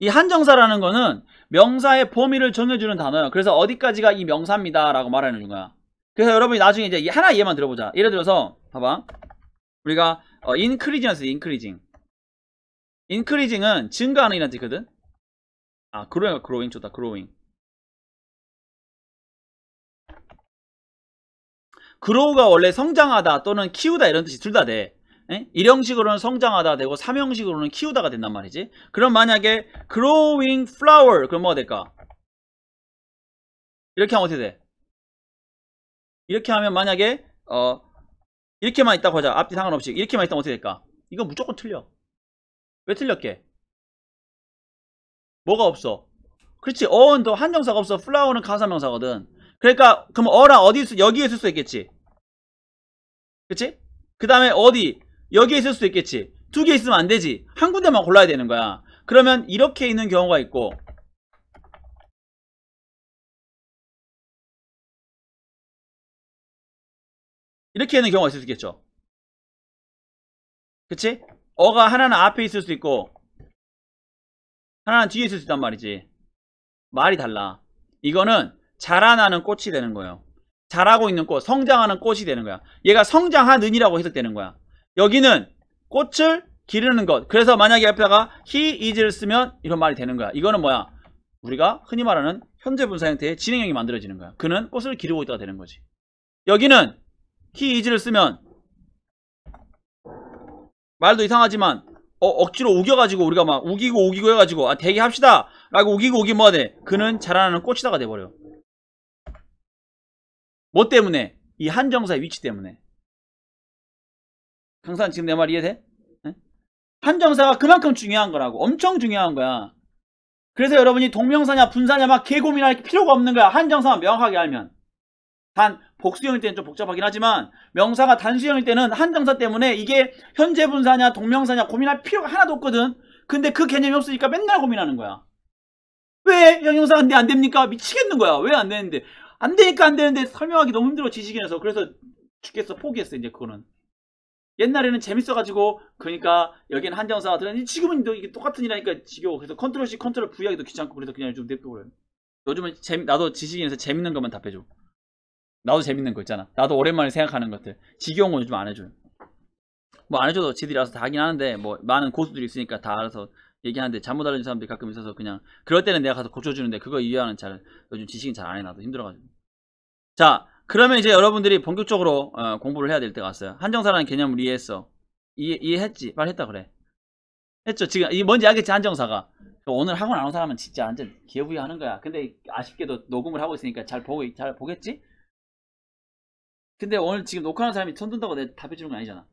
S1: 이 한정사라는 거는 명사의 범위를 정해주는 단어야. 그래서 어디까지가 이 명사입니다. 라고 말하는 거야. 그래서 여러분이 나중에 이제 하나 예만 들어보자. 예를 들어서, 봐봐. 우리가, 어, increasing이라서 increasing. increasing은 증가하는 이란 뜻이거든? 아, g r o w i n g growing 좋다, growing. 그로우가 원래 성장하다 또는 키우다 이런 뜻이 둘 다 돼. 에? 예? 일형식으로는 성장하다 되고 3형식으로는 키우다가 된단 말이지. 그럼 만약에 growing flower 그럼 뭐가 될까? 이렇게 하면 어떻게 돼? 이렇게 하면 만약에 어 이렇게만 있다고 하자. 앞뒤 상관없이 이렇게만 있다면 어떻게 될까? 이거 무조건 틀려. 왜 틀렸게? 뭐가 없어? 그렇지 어원도 한정사가 없어 플라워는 가사명사거든 그러니까 그럼 어랑 어디 있을, 여기에 있을 수 있겠지. 그치? 그 다음에 어디 여기에 있을 수 있겠지. 두 개 있으면 안 되지. 한 군데만 골라야 되는 거야. 그러면 이렇게 있는 경우가 있고
S2: 이렇게 있는 경우가 있을 수 있겠죠. 그치? 어가 하나는 앞에 있을 수 있고
S1: 하나는 뒤에 있을 수 있단 말이지. 말이 달라. 이거는 자라나는 꽃이 되는 거예요. 자라고 있는 꽃, 성장하는 꽃이 되는 거야. 얘가 성장하는이라고 해석되는 거야. 여기는 꽃을 기르는 것. 그래서 만약에 옆에다가 he is를 쓰면 이런 말이 되는 거야. 이거는 뭐야? 우리가 흔히 말하는 현재 분사 형태의 진행형이 만들어지는 거야. 그는 꽃을 기르고 있다가 되는 거지. 여기는 he is를 쓰면 말도 이상하지만 어, 억지로 우겨가지고 우리가 막 우기고 우기고 해가지고 아 대기합시다 라고 우기고 우기면 뭐하 돼? 그는 자라나는 꽃이다가 돼버려. 뭐 때문에? 이 한정사의 위치 때문에. 강산 지금 내 말 이해돼? 예? 한정사가 그만큼 중요한 거라고. 엄청 중요한 거야. 그래서 여러분이 동명사냐 분사냐 막 개고민할 필요가 없는 거야. 한정사만 명확하게 알면. 단 복수형일 때는 좀 복잡하긴 하지만 명사가 단수형일 때는 한정사 때문에 이게 현재 분사냐 동명사냐 고민할 필요가 하나도 없거든. 근데 그 개념이 없으니까 맨날 고민하는 거야. 왜 형용사가 근데 안 됩니까? 미치겠는 거야. 왜 안 되는데? 안 되니까 안 되는데 설명하기 너무 힘들어 지식인에서 그래서 죽겠어 포기했어 이제 그거는 옛날에는 재밌어가지고 그러니까 여기는 한정사가 들었는 지금은 이게 똑같은 일하니까 지겨워 그래서 컨트롤 C 컨트롤 V 하기도 귀찮고 그래서 그냥 좀 냅둬버려요 즘은 재미, 나도 지식인에서 재밌는 것만 답해줘 나도 재밌는 거 있잖아 나도 오랜만에 생각하는 것들 지겨운 건 요즘 안 해줘요 뭐 안 해줘도 지들이 알아서 다 하긴 하는데 뭐 많은 고수들이 있으니까 다 알아서 얘기하는데 잘못 알려진 사람들이 가끔 있어서 그냥 그럴 때는 내가 가서 고쳐주는데 그거 이해하는 잘 요즘 지식이잘안해놔도 힘들어가지고 자 그러면 이제 여러분들이 본격적으로 어, 공부를 해야 될 때가 왔어요 한정사라는 개념을 이해했어 이해, 이해했지? 말했다 그래 했죠 지금 이 뭔지 알겠지 한정사가 그 오늘 학원 안 온 사람은 진짜 완전 개어부여 하는 거야 근데 아쉽게도 녹음을 하고 있으니까 잘, 보잘 보겠지? 근데 오늘 지금 녹화하는 사람이 손 든다고 내가 답해주는 건 아니잖아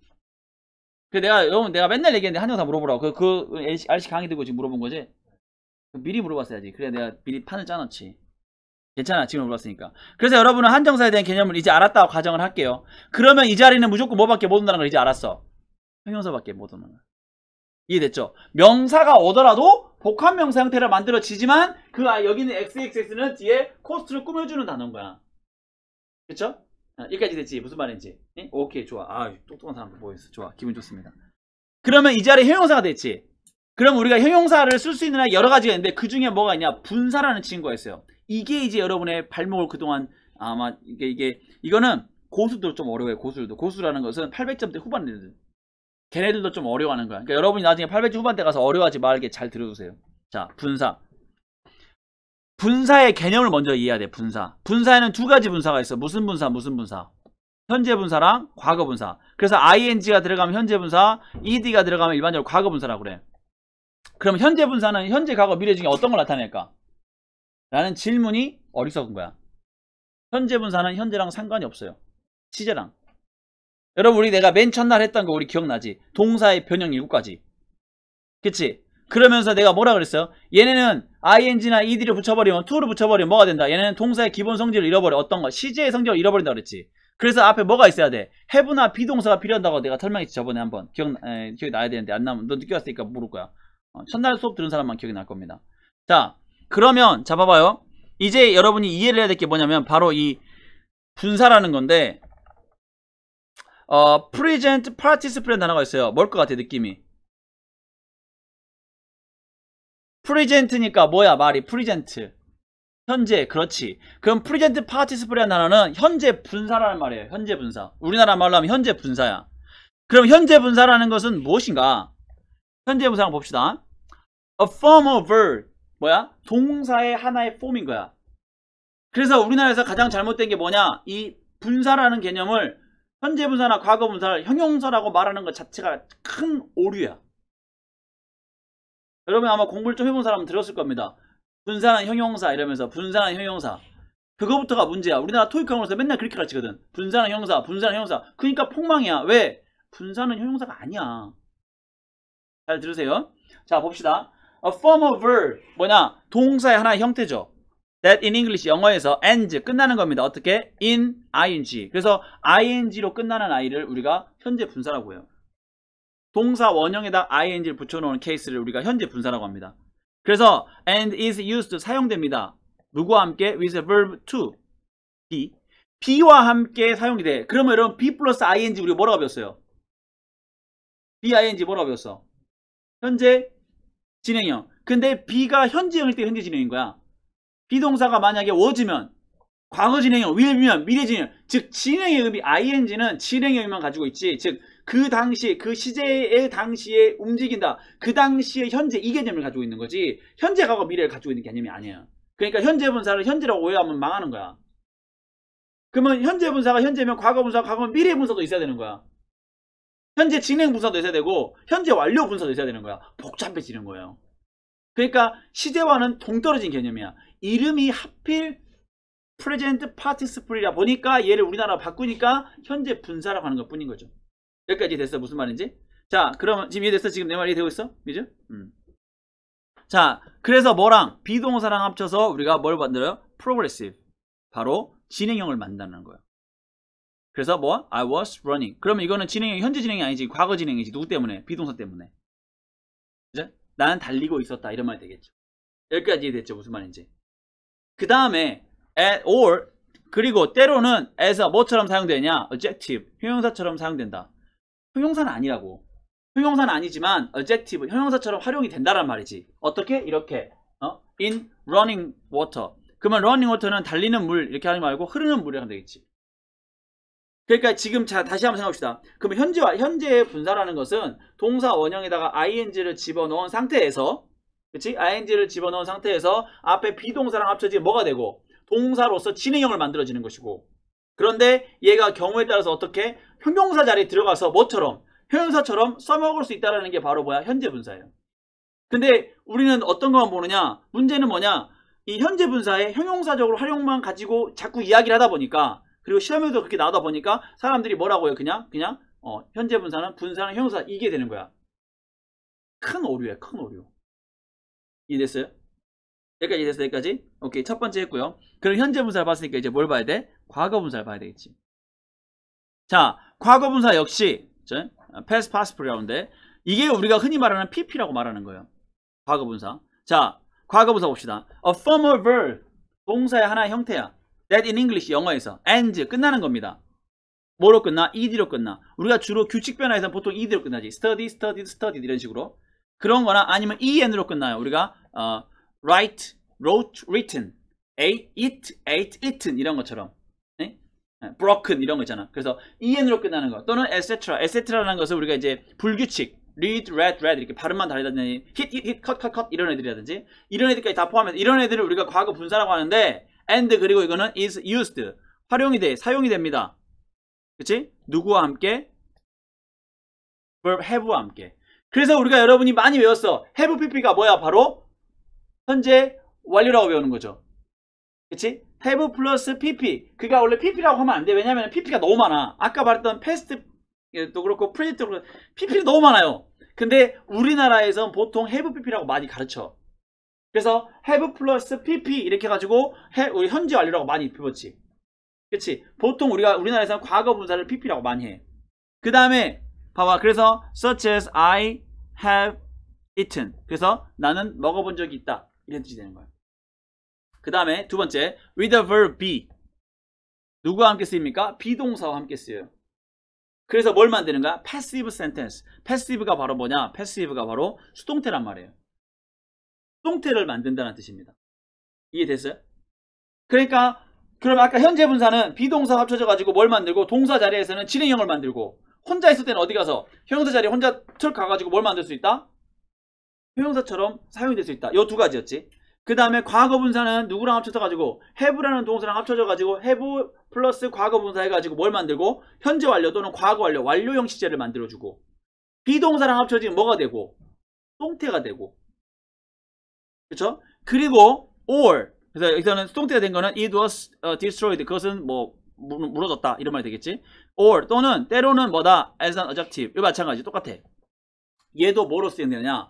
S1: 그 내가 여러분 내가 맨날 얘기했는데 한영사 물어보라고 그그 그 RC 그 강의 듣고 지금 물어본 거지 미리 물어봤어야지 그래 내가 미리 판을 짜놨지 괜찮아 지금 물어봤으니까 그래서 여러분은 한정사에 대한 개념을 이제 알았다고 가정을 할게요 그러면 이 자리는 무조건 뭐밖에 못 온다는 걸 이제 알았어 형용사밖에 못 오는 거 이해됐죠? 명사가 오더라도 복합 명사 형태를 만들어지지만 그 여기 있는 XXX는 뒤에 코스트를 꾸며주는 단어인 거야 그쵸? 아, 여기까지 됐지 무슨 말인지 예? 오케이 좋아 아 똑똑한 사람 보였어 좋아 기분 좋습니다 그러면 이 자리에 형용사가 됐지 그럼 우리가 형용사를 쓸 수 있는 여러 가지가 있는데 그 중에 뭐가 있냐 분사라는 친구가 있어요 이게 이제 여러분의 발목을 그동안 아마 이게 이게 이거는 고수도 좀 어려워요 고수들도 고수라는 것은 800점대 후반들 걔네들도 좀 어려워하는 거야 그러니까 여러분이 나중에 800점 후반대 가서 어려워하지 말게 잘 들어주세요 자 분사 분사의 개념을 먼저 이해해야 돼 분사 분사에는 두 가지 분사가 있어 무슨 분사 무슨 분사 현재 분사랑 과거 분사 그래서 ing가 들어가면 현재 분사 ed가 들어가면 일반적으로 과거 분사라고 그래 그럼 현재 분사는 현재 과거 미래 중에 어떤 걸 나타낼까 라는 질문이 어리석은 거야 현재 분사는 현재랑 상관이 없어요 시제랑 여러분 우리 내가 맨 첫날 했던 거 우리 기억나지 동사의 변형 7가지 그치 그러면서 내가 뭐라 그랬어요? 얘네는 ing나 ed를 붙여버리면 to를 붙여버리면 뭐가 된다? 얘네는 동사의 기본 성질을 잃어버려. 어떤 거? 시제의 성질을 잃어버린다 그랬지. 그래서 앞에 뭐가 있어야 돼? have나 비동사가 필요한다고 내가 설명했지 저번에 한번. 기억, 에, 기억이 나야 되는데 안 나면 너 늦게 왔으니까 모를 거야. 어, 첫날 수업 들은 사람만 기억이 날 겁니다. 자, 그러면 자 봐봐요. 이제 여러분이 이해를 해야 될 게 뭐냐면 바로 이 분사라는 건데 어, present participle 단어가 있어요. 뭘 것 같아 느낌이? 프리젠트니까 뭐야 말이 프리젠트 현재 그렇지 그럼 프리젠트 파티스프리라는 단어는 현재 분사라는 말이에요 현재 분사 우리나라 말로 하면 현재 분사야 그럼 현재 분사라는 것은 무엇인가 현재 분사 를 봅시다 a form of verb 뭐야 동사의 하나의 폼인 거야 그래서 우리나라에서 가장 잘못된 게 뭐냐 이 분사라는 개념을 현재 분사나 과거 분사를 형용사라고 말하는 것 자체가 큰 오류야 여러분 아마 공부를 좀 해본 사람은 들었을 겁니다. 분산한 형용사 이러면서 분산한 형용사 그거부터가 문제야. 우리나라 토익 과목에서 맨날 그렇게 가르치거든. 분산한 형용사, 분산한 형용사. 그러니까 폭망이야. 왜? 분산은 형용사가 아니야. 잘 들으세요. 자 봅시다. A form of verb 뭐냐? 동사의 하나의 형태죠. That in English 영어에서 ends 끝나는 겁니다. 어떻게? In ing. 그래서 ing로 끝나는 아이를 우리가 현재 분사라고 해요. 동사 원형에다 ing를 붙여놓은 케이스를 우리가 현재 분사라고 합니다. 그래서 and is used 사용됩니다. 누구와 함께? with verb to be be와 함께 사용이 돼. 그러면 여러분 be plus ing 우리 뭐라고 배웠어요? be ing 뭐라고 배웠어? 현재 진행형. 근데 be가 현재형일 때 현재 진행인 거야. 비동사가 만약에 워즈면 과거 진행형, will면 미래 진행. 형즉 진행의 의미 ing는 진행형만 가지고 있지. 즉그 당시 그 시제의 당시에 움직인다 그당시에 현재 이 개념을 가지고 있는 거지 현재 과거 미래를 가지고 있는 개념이 아니에요 그러니까 현재 분사를 현재라고 오해하면 망하는 거야 그러면 현재 분사가 현재면 과거 분사 과거면 미래 분사도 있어야 되는 거야 현재 진행 분사도 있어야 되고 현재 완료 분사도 있어야 되는 거야 복잡해지는 거예요 그러니까 시제와는 동떨어진 개념이야 이름이 하필 프레젠트 파티스플이라 보니까 얘를 우리나라 바꾸니까 현재 분사라고 하는 것 뿐인 거죠 여기까지 됐어. 무슨 말인지? 자, 그러면 지금 이해됐어? 지금 내 말이 되고 있어? 그죠? 음. 자, 그래서 뭐랑 비동사랑 합쳐서 우리가 뭘 만들어요? progressive. 바로 진행형을 만드는 거예요. 그래서 뭐? I was running. 그러면 이거는 진행형, 현재 진행이 아니지. 과거 진행이지. 누구 때문에? 비동사 때문에. 그죠? 나는 달리고 있었다. 이런 말이 되겠죠. 여기까지 됐죠 무슨 말인지. 그 다음에 at or 그리고 때로는 as a 뭐처럼 사용되냐? adjective, 형용사처럼 사용된다. 형용사는 아니라고. 형용사는 아니지만 adjective, 형용사처럼 활용이 된다란 말이지. 어떻게? 이렇게. 어? in running water. 그러면 running water는 달리는 물 이렇게 하지 말고 흐르는 물이라고 되겠지. 그러니까 지금 자, 다시 한번 생각합시다. 그러면 현재와 현재의 분사라는 것은 동사 원형에다가 ing를 집어넣은 상태에서 그치? ing를 집어넣은 상태에서 앞에 비동사랑 합쳐지면 뭐가 되고 동사로서 진행형을 만들어지는 것이고 그런데 얘가 경우에 따라서 어떻게 형용사 자리에 들어가서 뭐처럼 형용사처럼 써먹을 수 있다는 게 바로 뭐야? 현재 분사예요. 근데 우리는 어떤 것만 보느냐? 문제는 뭐냐? 이 현재 분사의 형용사적으로 활용만 가지고 자꾸 이야기를 하다 보니까 그리고 시험에도 그렇게 나오다 보니까 사람들이 뭐라고 해요? 그냥 그냥 어, 현재 분사는 분사는 형용사 이게 되는 거야. 큰 오류야, 큰 오류. 이해됐어요? 여기까지 이해됐어요? 여기까지? 오케이, 첫 번째 했고요. 그럼 현재 분사를 봤으니까 이제 뭘 봐야 돼? 과거 분사를 봐야 되겠지. 자, 과거분사 역시 past p a r t i c i p e 가운데 이게 우리가 흔히 말하는 pp라고 말하는 거예요. 과거분사. 자, 과거분사 봅시다. A former verb 동사의 하나의 형태야. That in English 영어에서 a n d 끝나는 겁니다. 뭐로 끝나? ed로 끝나. 우리가 주로 규칙 변화에서 보통 ed로 끝나지. study, studied, studied 이런 식으로. 그런 거나 아니면 en으로 끝나요. 우리가 어, write, wrote, written, ate, it, ate, eaten 이런 것처럼. broken 이런 거 있잖아. 그래서 en으로 끝나는 거 또는 etc. etc라는 것을 우리가 이제 불규칙 read, read, read 이렇게 발음만 다르다든지 hit, hit, hit, cut, cut, cut 이런 애들이라든지 이런 애들까지 다 포함해서 이런 애들을 우리가 과거 분사라고 하는데 and 그리고 이거는 is used 활용이 돼 사용이 됩니다. 그치? 누구와 함께? verb have와 함께 그래서 우리가 여러분이 많이 외웠어 have pp가 뭐야? 바로 현재 완료라고 배우는 거죠. 그치? have 플러스 pp 그가 원래 pp라고 하면 안돼 왜냐면 pp가 너무 많아 아까 말했던 past도 그렇고 predict도 그렇고 pp는 너무 많아요 근데 우리나라에선 보통 have pp라고 많이 가르쳐 그래서 have 플러스 pp 이렇게 해가지고 우리 현재 완료라고 많이 입혀봤지 그치 보통 우리가 우리나라에선 과거 분사를 pp라고 많이 해그 다음에 봐봐 그래서 such as I have eaten 그래서 나는 먹어본 적이 있다 이런 뜻이 되는 거야 그 다음에 두 번째 with a verb be 누구와 함께 쓰입니까? 비동사와 함께 쓰여요. 그래서 뭘 만드는가? passive sentence. passive가 바로 뭐냐? passive가 바로 수동태란 말이에요. 수동태를 만든다는 뜻입니다. 이해됐어요? 그러니까 그럼 아까 현재 분사는 비동사 합쳐져 가지고 뭘 만들고 동사 자리에서는 진행형을 만들고 혼자 있을 때는 어디 가서 형용사 자리에 혼자 툭 가가지고 뭘 만들 수 있다? 형용사처럼 사용될수 있다. 이 두 가지였지. 그 다음에 과거분사는 누구랑 합쳐서 가지고 have라는 동사랑 합쳐져 가지고 have 플러스 과거분사 해가지고 뭘 만들고 현재 완료 또는 과거 완료 완료형 시제를 만들어주고 비동사랑 합쳐지면 뭐가 되고 똥태가 되고 그렇죠 그리고 or 그래서 여기서는 똥태가 된 거는 it was 어, destroyed 그것은 뭐 무너졌다 이런 말이 되겠지 or 또는 때로는 뭐다 as an adjective 이거 마찬가지 똑같아 얘도 뭐로 쓰이느냐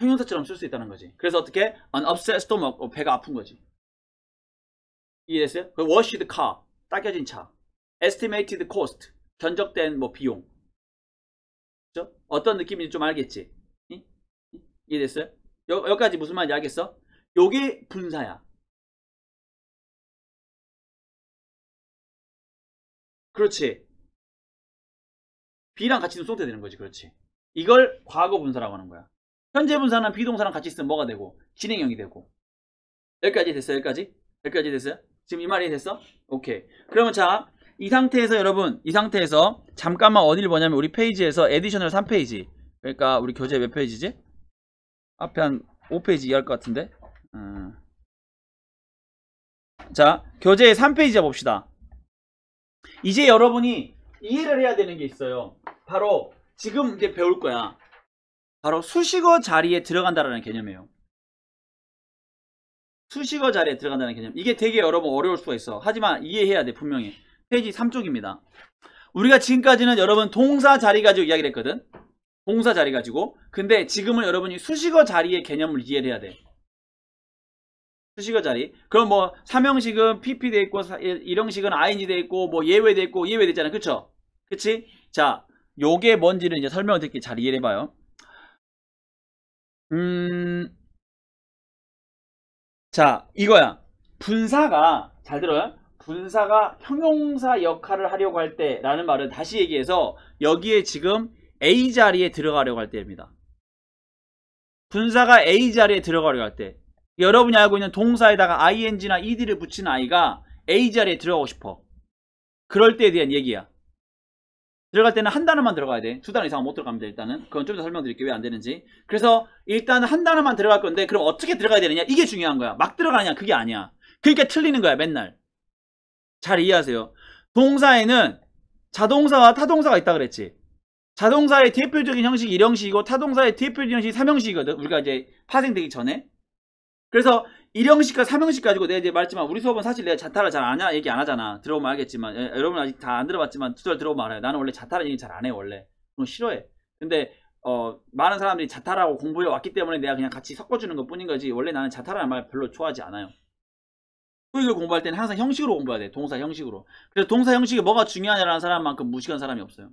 S1: 형용사처럼 쓸 수 있다는 거지. 그래서 어떻게? An upset stomach. 어, 배가 아픈 거지. 이해됐어요? 그 washed car. 닦여진 차. Estimated cost. 견적된 뭐 비용. 그죠? 어떤 느낌인지 좀 알겠지? 이? 이해됐어요? 여, 여기까지
S2: 무슨 말인지 알겠어? 요게 분사야. 그렇지. B랑 같이
S1: 눈송태 되는 거지. 그렇지. 이걸 과거 분사라고 하는 거야. 현재 분사는 비동사랑 같이 있으면 뭐가 되고 진행형이 되고 여기까지 됐어요? 여기까지? 여기까지 됐어요? 지금 이 말이 됐어? 오케이 그러면 자 이 상태에서 여러분 이 상태에서 잠깐만 어디를 보냐면 우리 페이지에서 에디셔널 3페이지 그러니까 우리 교재 몇 페이지지? 앞에 한 5페이지 이할 것 같은데 음. 자 교재 3페이지 봅시다 이제 여러분이 이해를 해야 되는 게 있어요 바로 지금 이제 배울 거야 바로 수식어 자리에 들어간다라는 개념이에요. 수식어 자리에 들어간다는 개념. 이게 되게 여러분 어려울 수가 있어. 하지만 이해해야 돼, 분명히. 페이지 3쪽입니다. 우리가 지금까지는 여러분 동사 자리 가지고 이야기를 했거든. 동사 자리 가지고. 근데 지금은 여러분이 수식어 자리의 개념을 이해를 해야 돼. 수식어 자리. 그럼 뭐3형식은 PP 돼 있고 1형식은 ING 돼 있고 뭐 예외 돼 있고 예외 되잖아. 그쵸? 그치? 자, 요게 뭔지를 이제 설명을 듣릴게잘 이해해 를 봐요.
S2: 음,
S1: 자, 이거야. 분사가, 잘 들어요? 분사가 형용사 역할을 하려고 할 때라는 말은 다시 얘기해서 여기에 지금 A 자리에 들어가려고 할 때입니다. 분사가 A 자리에 들어가려고 할 때. 여러분이 알고 있는 동사에다가 ing나 ed를 붙인 아이가 A 자리에 들어가고 싶어. 그럴 때에 대한 얘기야. 들어갈 때는 한 단어만 들어가야 돼. 두 단어 이상은 못 들어갑니다. 일단은. 그건 좀 더 설명드릴게요. 왜 안 되는지. 그래서 일단 한 단어만 들어갈 건데 그럼 어떻게 들어가야 되느냐? 이게 중요한 거야. 막 들어가느냐? 그게 아니야. 그러니까 틀리는 거야. 맨날. 잘 이해하세요. 동사에는 자동사와 타동사가 있다 그랬지. 자동사의 대표적인 형식이 1형식이고 타동사의 대표적인 형식이 3형식이거든. 우리가 이제 파생되기 전에. 그래서 1형식과3형식 가지고 내가 이제 말했지만 우리 수업은 사실 내가 자타를 잘 아냐 얘기 안 하잖아 들어보면 알겠지만 예, 여러분 아직 다 안 들어봤지만 투자 들어보면 알아요 나는 원래 자타를 얘기 잘 안 해 원래 그건 싫어해 근데 어, 많은 사람들이 자타라고 공부해 왔기 때문에 내가 그냥 같이 섞어주는 것 뿐인 거지 원래 나는 자타라는 말 별로 좋아하지 않아요 수익을 공부할 때는 항상 형식으로 공부해야 돼 동사 형식으로 그래서 동사 형식이 뭐가 중요하냐라는 사람만큼 무식한 사람이 없어요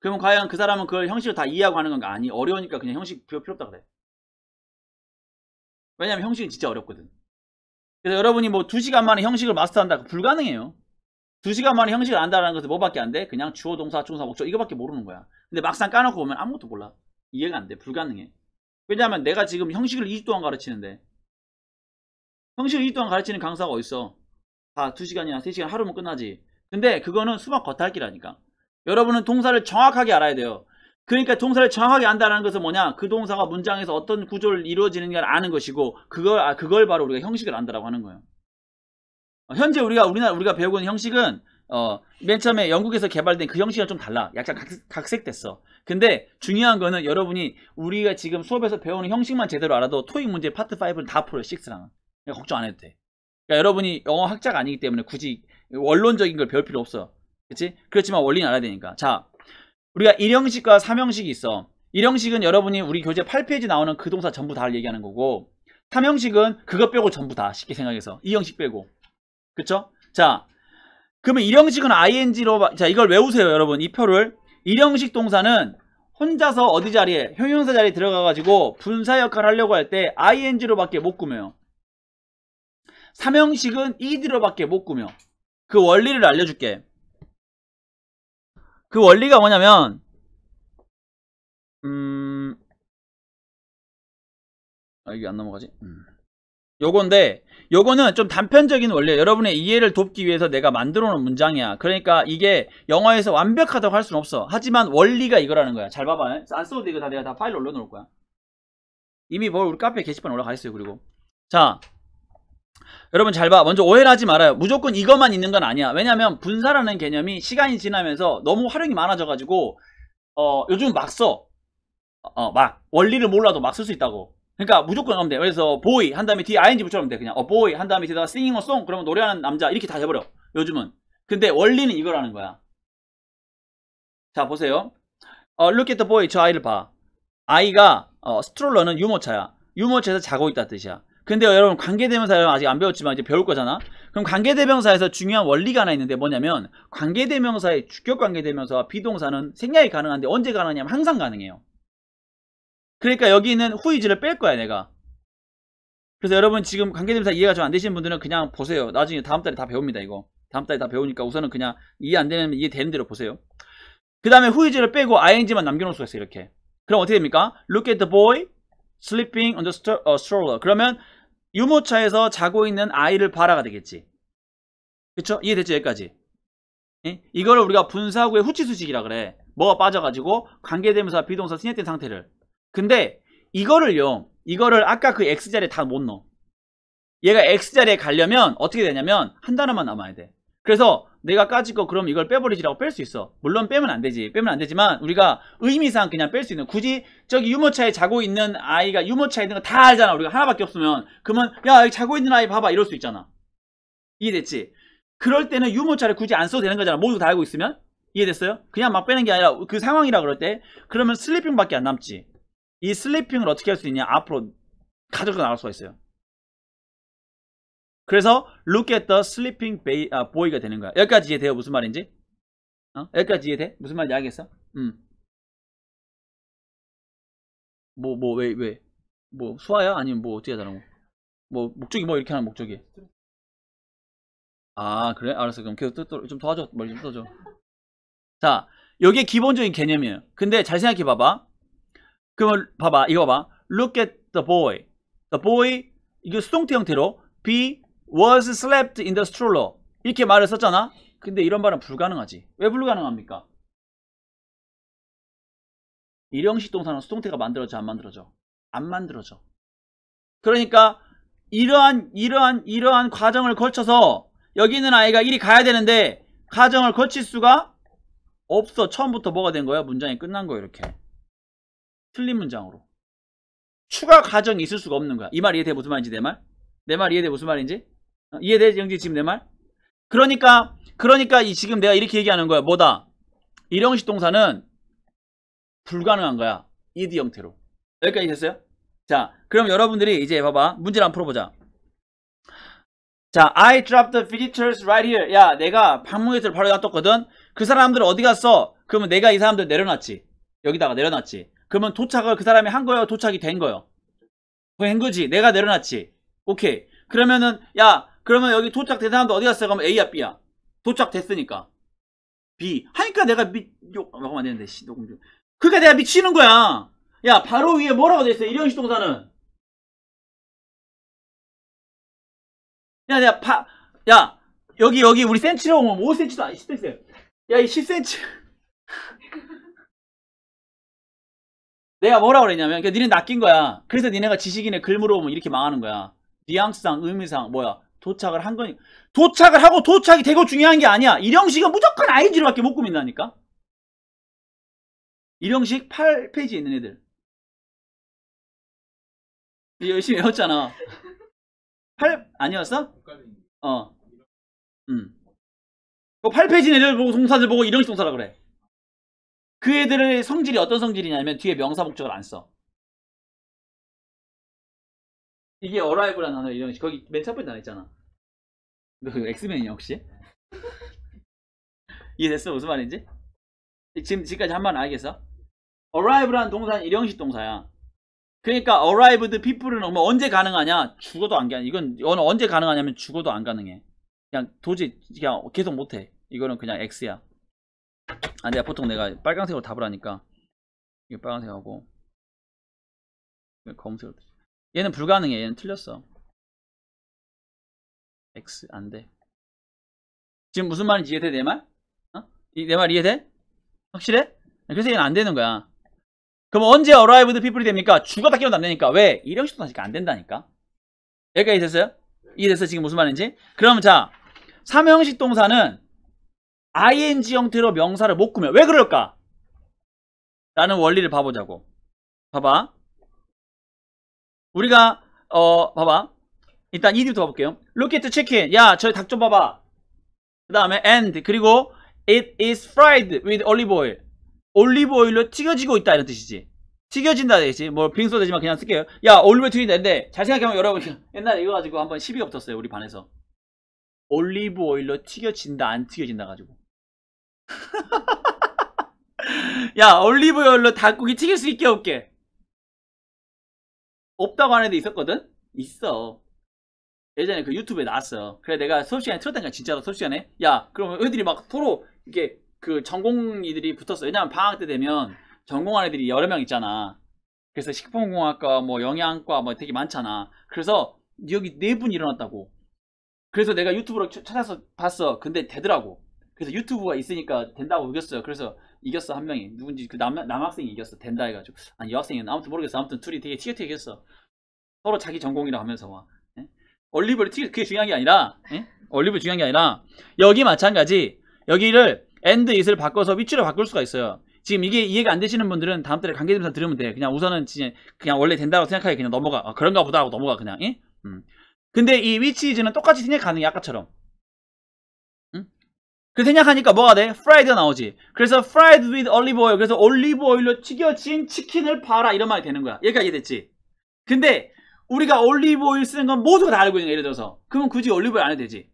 S1: 그러면 과연 그 사람은 그걸 형식을 다 이해하고 하는 건가 아니 어려우니까 그냥 형식 필요 없다 그래 왜냐면 형식은 진짜 어렵거든 그래서 여러분이 뭐 2시간 만에 형식을 마스터한다 불가능해요 2시간 만에 형식을 안다라는 것은 뭐밖에 안 돼? 그냥 주어 동사 중사 목적 이거밖에 모르는 거야 근데 막상 까놓고 보면 아무것도 몰라 이해가 안돼 불가능해 왜냐하면 내가 지금 형식을 2주 동안 가르치는데 형식을 2주 동안 가르치는 강사가 어딨어 다 2시간이나 3시간 하루면 끝나지 근데 그거는 수박 겉핥기라니까 여러분은 동사를 정확하게 알아야 돼요 그러니까 동사를 정확하게 안다는 것은 뭐냐? 그 동사가 문장에서 어떤 구조를 이루어지는가를 아는 것이고 그걸 아, 그걸 바로 우리가 형식을 안다라고 하는 거예요. 어, 현재 우리가 우리나라 우리가 배우고 있는 형식은 어, 맨 처음에 영국에서 개발된 그 형식이랑 좀 달라. 약간 각, 색됐어 근데 중요한 거는 여러분이 우리가 지금 수업에서 배우는 형식만 제대로 알아도 토익 문제 파트 5는 다 풀어요. 6랑은. 그러니까 걱정 안 해도 돼. 그러니까 여러분이 영어 학자가 아니기 때문에 굳이 원론적인 걸 배울 필요 없어. 그렇지? 그렇지만 원리는 알아야 되니까. 자, 우리가 일형식과 삼형식이 있어. 일형식은 여러분이 우리 교재 8페이지 나오는 그 동사 전부 다를 얘기하는 거고 삼형식은 그것 빼고 전부 다 쉽게 생각해서 이형식 빼고 그쵸? 자 그러면 일형식은 ing로 자 이걸 외우세요 여러분 이 표를 일형식 동사는 혼자서 어디 자리에 형용사 자리에 들어가가지고 분사 역할을 하려고 할 때 ing로 밖에 못 꾸며요 삼형식은 ed로 밖에 못 꾸며 그 원리를 알려줄게 그 원리가 뭐냐면
S2: 음... 아 이게 안
S1: 넘어가지? 음. 요건데 요거는 좀 단편적인 원래 여러분의 이해를 돕기 위해서 내가 만들어 놓은 문장이야 그러니까 이게 영어에서 완벽하다고 할 수는 없어 하지만 원리가 이거라는 거야 잘 봐봐 안 써도 돼 이거 다 내가 다 파일 올려놓을 거야 이미 뭘 뭐 우리 카페 게시판 올라가 있어요 그리고 자 여러분 잘 봐. 먼저 오해를 하지 말아요. 무조건 이것만 있는 건 아니야. 왜냐면 하 분사라는 개념이 시간이 지나면서 너무 활용이 많아져가지고 어 요즘 막 써. 어막 원리를 몰라도 막 쓸 수 있다고. 그러니까 무조건 하면 돼. 그래서 보이 한 다음에 뒤에 ing 붙여면 놓으 돼. 그냥 어 보이 한 다음에 뒤에다가 singing a song 그러면 노래하는 남자 이렇게 다 해버려. 요즘은. 근데 원리는 이거라는 거야. 자 보세요. 어, look at the boy 저 아이를 봐. 아이가 어, 스트롤러는 유모차야. 유모차에서 자고 있다 뜻이야. 근데 여러분 관계대명사를 아직 안 배웠지만 이제 배울 거잖아 그럼 관계대명사에서 중요한 원리가 하나 있는데 뭐냐면 관계대명사의 주격관계대명사와 비동사는 생략이 가능한데 언제 가능하냐면 항상 가능해요 그러니까 여기 있는 후이즈를 뺄 거야 내가 그래서 여러분 지금 관계대명사 이해가 좀 안 되시는 분들은 그냥 보세요 나중에 다음 달에 다 배웁니다 이거 다음 달에 다 배우니까 우선은 그냥 이해 안 되면 이해 되는 대로 보세요 그 다음에 후이즈를 빼고 ing만 남겨놓을 수가 있어요 이렇게 그럼 어떻게 됩니까? Look at the boy sleeping on the 어, stroller 그러면 유모차에서 자고 있는 아이를 바라가 되겠지. 그쵸? 이해됐죠? 여기까지. 예? 이걸 우리가 분사구의 후치수식이라 그래. 뭐가 빠져가지고 관계대명사, 비동사, 스냅된 상태를. 근데 이거를요. 이거를 아까 그 X자리에 다 못 넣어. 얘가 X자리에 가려면 어떻게 되냐면 한 단어만 남아야 돼. 그래서 내가 까짓 거 그럼 이걸 빼버리지라고 뺄 수 있어 물론 빼면 안 되지 빼면 안 되지만 우리가 의미상 그냥 뺄 수 있는 굳이 저기 유모차에 자고 있는 아이가 유모차에 있는 거 다 알잖아 우리가 하나밖에 없으면 그러면 야 여기 자고 있는 아이 봐봐 이럴 수 있잖아 이해됐지? 그럴 때는 유모차를 굳이 안 써도 되는 거잖아 모두 다 알고 있으면 이해됐어요? 그냥 막 빼는 게 아니라 그 상황이라 그럴 때 그러면 슬리핑밖에 안 남지 이 슬리핑을 어떻게 할 수 있냐 앞으로 가져가 나갈 수가 있어요 그래서 look at the sleeping b 아, o y 가 되는 거야. 여기까지 이해돼요? 무슨 말인지? 어? 여기까지 이해돼? 무슨 말인지 알겠어?
S2: 음. 뭐, 뭐, 왜, 왜? 뭐, 수화야? 아니면 뭐, 어떻게
S1: 하자라고? 뭐, 목적이 뭐, 이렇게 하는 목적이. 아, 그래? 알았어. 그럼 계속 또, 좀 도와줘. 머리 좀 떠줘. 자, 여기에 기본적인 개념이에요. 근데 잘 생각해 봐봐. 그러면 봐봐. 이거 봐봐. Look at the boy. The boy. 이게 수동태 형태로 be was slept in the stroller 이렇게 말을 썼잖아 근데 이런 말은 불가능하지 왜 불가능합니까? 일형식 동사는 수동태가 만들어져 안 만들어져? 안 만들어져 그러니까 이러한 이러한 이러한 과정을 거쳐서 여기 있는 아이가 이리 가야 되는데 과정을 거칠 수가 없어 처음부터 뭐가 된 거야? 문장이 끝난 거야 이렇게 틀린 문장으로 추가 과정이 있을 수가 없는 거야 이 말 이해돼 무슨 말인지 내 말? 내 말 이해돼 무슨 말인지? 어, 이해돼? 영지 지금 내 말? 그러니까 그러니까 이 지금 내가 이렇게 얘기하는 거야. 뭐다? 일형식 동사는 불가능한 거야. 이디 형태로. 여기까지 됐어요? 자, 그럼 여러분들이 이제 봐봐. 문제를 한번 풀어보자. 자, I dropped the visitors right here. 야, 내가 방문객들 바로 놔뒀거든? 그 사람들 은 어디 갔어? 그러면 내가 이 사람들 내려놨지. 여기다가 내려놨지. 그러면 도착을 그 사람이 한 거예요? 도착이 된 거예요? 된 거지. 내가 내려놨지. 오케이. 그러면은, 야, 그러면 여기 도착된 사람도 어디 갔어요? 그럼 A야 B야 도착됐으니까 B 하니까 내가 미... 욕... 하고만 아, 되는데 씨 녹음 중그니까 내가 미치는 거야 야 바로 위에 뭐라고 돼있어요? 일형식 동사는
S2: 야 내가 파... 야 여기 여기 우리
S1: 센치로 오면 5cm도 아니 10cm 야이 10cm 내가 뭐라 그랬냐면 그니까 니네 낚인 거야 그래서 니네가 지식인의 글물어 오면 이렇게 망하는 거야 뉘앙스상 의미상 뭐야 도착을 한 거니 도착을 하고 도착이 되고 중요한 게 아니야 일형식은 무조건 아이디로밖에 못 꾸민다니까
S2: 일형식 8페이지에 있는 애들 열심히 외웠잖아 8 아니었어? 어 음. 8페이지 애들 보고 동사들 보고 일형식 동사라 그래 그 애들의 성질이 어떤 성질이냐면 뒤에 명사 목적을 안써
S1: 이게 어라이브라는 단어 이런 식 거기 맨 첫 번째 나어 있잖아 너 엑스맨이야 혹시? [laughs] 이해됐어? 무슨 말인지? 지금 지금까지 한 번 알겠어? arrive라는 동사는 일형식 동사야 그러니까 arrived people은 뭐 언제 가능하냐? 죽어도 안 가능 이건 이건 언제 가능하냐면 죽어도 안 가능해 그냥 도저히 그냥 계속 못해 이거는 그냥 x야 아 내가 보통 내가 빨간색으로 답을 하니까 이게빨간색하고 검은색으로 얘는 불가능해
S2: 얘는 틀렸어 x 안돼
S1: 지금 무슨 말인지 이해돼 내 말? 어? 내말 이해돼? 확실해? 그래서 얘는 안 되는 거야 그럼 언제 어라이브드 피플이 됩니까? 죽었다 깨어도 안 되니까 왜? 일형식도 아직 안 된다니까 여기까지 됐어요? 이해됐어요? 지금 무슨 말인지? 그럼 자3형식 동사는 ing 형태로 명사를 못 꾸며 왜 그럴까? 라는 원리를 봐보자고 봐봐 우리가 어 봐봐 일단 이디부터 봐볼게요 Look at the chicken 야저 닭 좀 봐봐 그 다음에 and 그리고 it is fried with olive oil 올리브 오일로 튀겨지고 있다 이런 뜻이지 튀겨진다 되겠지 뭐 빙소 되지만 그냥 쓸게요 야 올리브 오일 튀긴다 근데 잘 생각해보면 여러분 옛날에 이거 가지고 한번 시비가 붙었어요 우리 반에서 올리브 오일로 튀겨진다 안 튀겨진다 가지고 [laughs] 야 올리브 오일로 닭고기 튀길 수 있게 없게 없다고 하는 데 있었거든? 있어. 예전에 그 유튜브에 나왔어. 그래 내가 수업 시간에 틀었다니까 진짜로 수업 시간에. 야, 그러면 애들이 막 서로 이게 그 전공이들이 붙었어. 왜냐면 방학 때 되면 전공한 애들이 여러 명 있잖아. 그래서 식품공학과 뭐 영양과 뭐 되게 많잖아. 그래서 여기 네 분 일어났다고. 그래서 내가 유튜브로 찾아서 봤어. 근데 되더라고. 그래서 유튜브가 있으니까 된다고 우겼어요. 그래서 이겼어 한 명이 누군지 그 남, 남학생이 이겼어 된다 해가지고 아니 여학생이었나 아무튼 모르겠어 아무튼 둘이 되게 티격태격했어 서로 자기 전공이라 하면서 막 예? 얼리브를 티격 그게 중요한 게 아니라 예? 얼리브 중요한 게 아니라 여기 마찬가지 여기를 a 드 d i 을 바꿔서 위치를 바꿀 수가 있어요 지금 이게 이해가 안 되시는 분들은 다음 달에 관계점명사 들으면 돼요 그냥 우선은 그냥 원래 된다고 생각하게 그냥 넘어가 아, 그런가 보다 하고 넘어가 그냥 예? 음. 근데 이 위치즈는 이 똑같이 생략 가능해 아까처럼 그 생략하니까 뭐가 돼? 프라이드가 나오지. 그래서 프라이드 d with o l i 그래서 올리브 오일로 튀겨진 치킨을 봐라. 이런 말이 되는 거야. 여기까지 됐지. 근데 우리가 올리브 오일 쓰는 건 모두가 다 알고 있는 거야. 예를 들어서. 그러면 굳이 올리브 오일 안 해도 되지.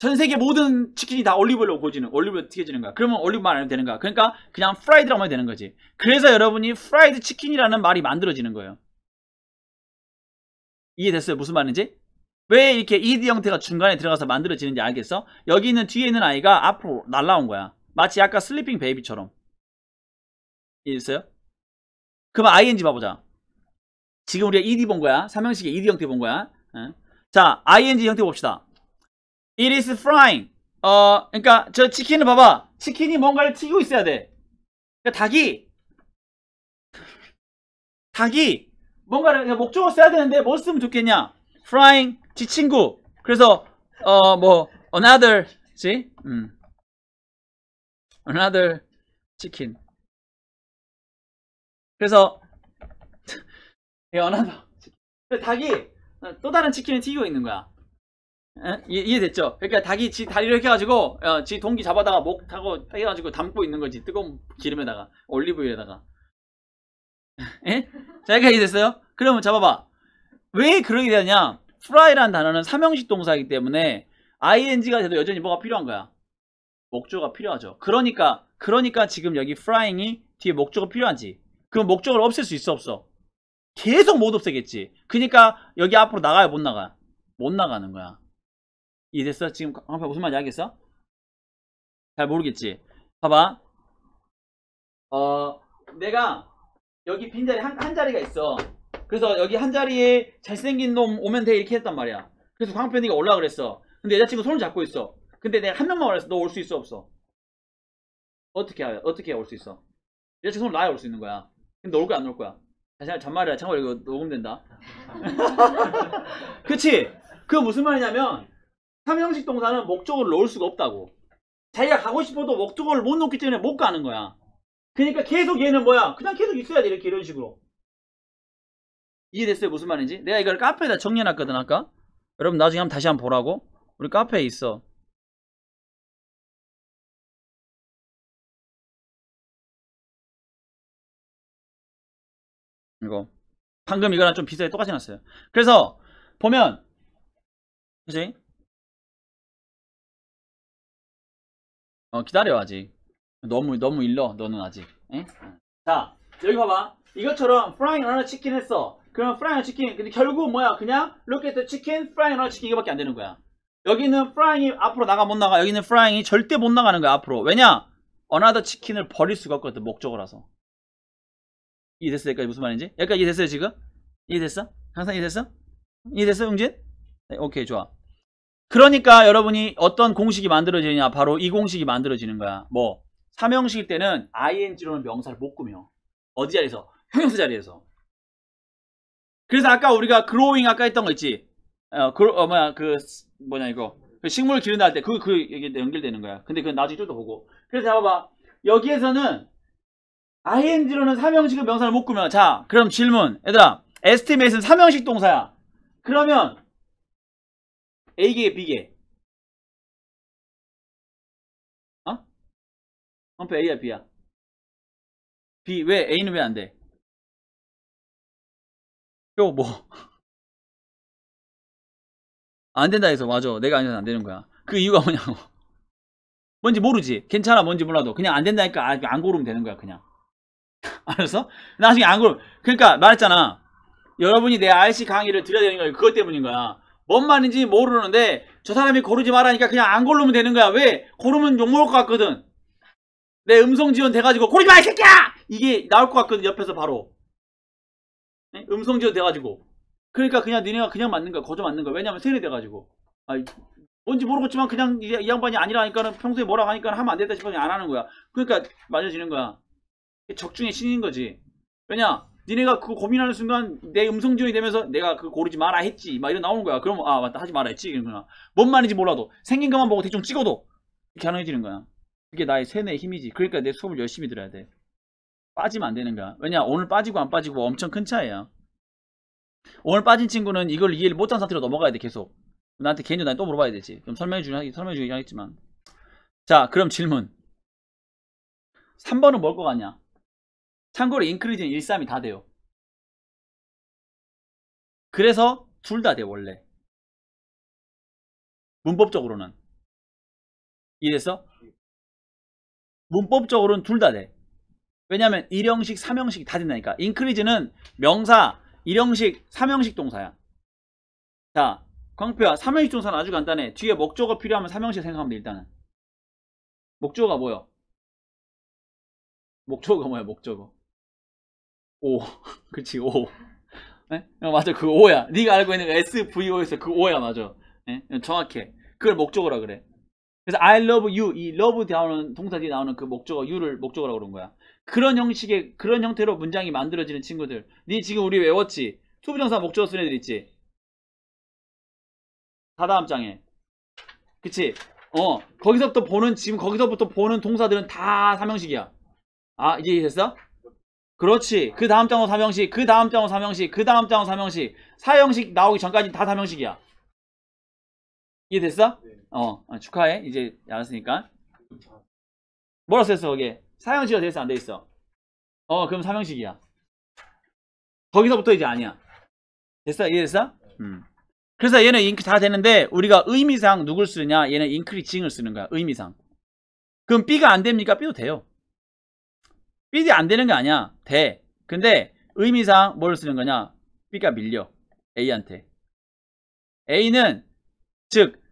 S1: 전 세계 모든 치킨이 다 올리브 오일로 고지는 올리브 오일 튀겨지는 거야. 그러면 올리브 오일 안 해도 되는 거야. 그러니까 그냥 프라이드라고 하면 되는 거지. 그래서 여러분이 프라이드 치킨이라는 말이 만들어지는 거예요. 이해됐어요? 무슨 말인지? 왜 이렇게 ed 형태가 중간에 들어가서 만들어지는지 알겠어? 여기 있는 뒤에 있는 아이가 앞으로 날라온 거야. 마치 아까 슬리핑 베이비처럼. 이해됐어요? 그럼 ing 봐보자. 지금 우리가 ed 본 거야. 삼형식의 ed 형태 본 거야. 자, ing 형태 봅시다. It is frying. 어, 그러니까 저 치킨을 봐봐. 치킨이 뭔가를 튀고 있어야 돼. 그러니까 닭이 닭이 뭔가를 목적어 써야 되는데 뭘 쓰면 좋겠냐? frying 지 친구 그래서 어뭐 another 지 음. another 치킨
S2: 그래서 [laughs] 예 another 닭이
S1: 어, 또 다른 치킨을 튀기고 있는 거야 에? 예? 이해, 됐죠? 그러니까 닭이 지 다리를 이렇게 해가지고 어, 지 동기 잡아다가 목 타고 해가지고 담고 있는 거지 뜨거운 기름에다가 올리브유에다가 에? 예? 자 여기까지 됐어요? 그러면 잡아봐 왜 그러게 되냐 fry라는 단어는 삼형식 동사이기 때문에 ing가 돼도 여전히 뭐가 필요한 거야. 목적어가 필요하죠. 그러니까 그러니까 지금 여기 frying이 뒤에 목적어 필요한지. 그럼 목적어를 없앨 수 있어 없어? 계속 못 없애겠지. 그러니까 여기 앞으로 나가야 못 나가. 못 나가는 거야. 이해됐어? 지금 강파 무슨 말인지 알겠어? 잘 모르겠지. 봐봐. 어, 내가 여기 빈자리 한, 한 자리가 있어. 그래서 여기 한자리에 잘생긴 놈 오면 돼 이렇게 했단 말이야 그래서 광편이가 올라 그랬어 근데 여자친구 손을 잡고 있어 근데 내가 한 명만 말했어 너 올 수 있어 없어 어떻게 해야 어떻게 해야 올수 있어 여자친구 손을 놔야 올 수 있는 거야 근데 너올 거야 안올 거야 잠깐 잔말이야 잠깐 이거 녹음된다 [laughs] 그치 그 무슨 말이냐면 삼형식 동사는 목적을 놓을 수가 없다고 자기가 가고 싶어도 목적을 못 놓기 때문에 못 가는 거야 그러니까 계속 얘는 뭐야 그냥 계속 있어야 돼 이렇게 이런 식으로 이해됐어요? 무슨 말인지? 내가 이걸 카페에다 정리해놨거든 아까 여러분 나중에 한번 다시 한번 보라고 우리 카페에 있어
S2: 이거 방금 이거랑 좀 비슷하게 똑같이 났어요 그래서 보면 그지?
S1: 어 기다려 아직 너무 너무 일러 너는 아직 에? 자 여기 봐봐 이것처럼 프라잉 하나 치킨 했어 그럼 프라이너 치킨 근데 결국 뭐야 그냥 look at t 프라이너 치킨 이거밖에 안 되는 거야 여기는 프라잉이 앞으로 나가 못 나가 여기는 프라잉이 절대 못 나가는 거야 앞으로 왜냐 어나더 치킨을 버릴 수가 없거든 목적어라서 이해됐어 여기까지 무슨 말인지 여기까지 이해됐어요 지금 이해됐어 항상 이해됐어 이해됐어 용진 네, 오케이 좋아 그러니까 여러분이 어떤 공식이 만들어지느냐 바로 이 공식이 만들어지는 거야 뭐 삼형식일 때는 ing로는 명사를 못 꾸며 어디 자리에서 형용사 자리에서 그래서 아까 우리가 그로잉 아까 했던 거 있지 어, 그, 어 뭐야 그 뭐냐 이거 그 식물 기른다 할 때 그 그 이게 그 연결되는 거야 근데 그건 나중에 좀더 보고 그래서 잡아봐 여기에서는 ing로는 3형식의 명사를 못 꾸며 자 그럼 질문 얘들아 estimate은 3형식 동사야
S2: 그러면 a 계 b 계 어? 컴프 A야 B야 B 왜 A는 왜 안돼 이거 뭐안
S1: 된다 해서 맞아 내가 아니면 안 되는 거야 그 이유가 뭐냐고 [laughs] 뭔지 모르지 괜찮아 뭔지 몰라도 그냥 안 된다니까 아, 안 고르면 되는 거야 그냥 [laughs] 알았어? 나중에 안 고르면 그러니까 말했잖아 여러분이 내 RC 강의를 들어야 되는 거야 그것 때문인 거야 뭔 말인지 모르는데 저 사람이 고르지 말라니까 그냥 안 고르면 되는 거야 왜? 고르면 욕먹을 것 같거든 내 음성 지원 돼가지고 고르지 마이 새끼야! 이게 나올 것 같거든 옆에서 바로 음성지로 돼가지고 그러니까 그냥 니네가 그냥 맞는 거야 거저 맞는 거야 왜냐면 세뇌 돼가지고 아, 뭔지 모르겠지만 그냥 이, 이 양반이 아니라니까는 하 평소에 뭐라 고 하니까 하면 안 됐다 싶으면 안 하는 거야 그러니까 맞아지는 거야 적중의 신인 거지 왜냐 니네가 그거 고민하는 순간 내 음성지원이 되면서 내가 그거 고르지 마라 했지 막 이런 나오는 거야 그럼 아 맞다 하지 마라 했지 이러는구뭔 말인지 몰라도 생긴 것만 보고 대충 찍어도 가능해지는 거야 그게 나의 세뇌의 힘이지 그러니까 내 수업을 열심히 들어야 돼 빠지면 안 되는 거야. 왜냐 오늘 빠지고 안 빠지고 엄청 큰 차이야. 오늘 빠진 친구는 이걸 이해를 못한 상태로 넘어가야 돼 계속. 나한테 개인적으로 난또 물어봐야 되지. 그럼 설명해 주긴 설명해 주긴 하겠지만. 자 그럼 질문. 3번은 뭘 것 같냐?
S2: 참고로 인크리즈는 1, 3이 다 돼요. 그래서 둘 다 돼 원래. 문법적으로는.
S1: 이해됐어? 문법적으로는 둘 다 돼. 왜냐하면 일형식 3형식이 다 된다니까 인크리즈는 명사, 일형식 3형식 동사야 자 광표야 3형식 동사는 아주 간단해 뒤에 목적어 필요하면 3형식 생각하면 돼 일단은 목적어가 뭐야? 목적어가 뭐야 목적어 오 [laughs] 그치 오 네? 어, 맞아 그 오야 네가 알고 있는 SVO에서 그 오야 맞아 네? 정확해 그걸 목적어라 그래 그래서 I love you 이 love 나오는 동사 뒤에 나오는 그 목적어 you를 목적어라 그런 거야 그런 형식의 그런 형태로 문장이 만들어지는 친구들 니 지금 우리 외웠지? 투부정사 목적어 쓴 애들 있지? 다다음 장에 그치? 어 거기서부터 보는 지금 거기서부터 보는 동사들은 다 삼형식이야 아 이제 됐어? 그렇지 그 다음 장어 삼형식 그 다음 장어 삼형식 그 다음 장어 삼형식 사형식 나오기 전까지 다 삼형식이야 이해됐어? 네. 어, 아, 축하해 이제 알았으니까 뭐라 썼어 거기에 사형식가 돼있어 안 돼있어 어 그럼 사형식이야 거기서부터 이제 아니야 됐어? 이해됐어? 음. 음. 그래서 얘는 잉크 다 되는데 우리가 의미상 누굴 쓰느냐 얘는 인크리징을 쓰는 거야 의미상 그럼 B가 안 됩니까? B도 돼요 B도 안 되는 게 아니야 돼 근데 의미상 뭘 쓰는 거냐 B가 밀려 A한테 A는 즉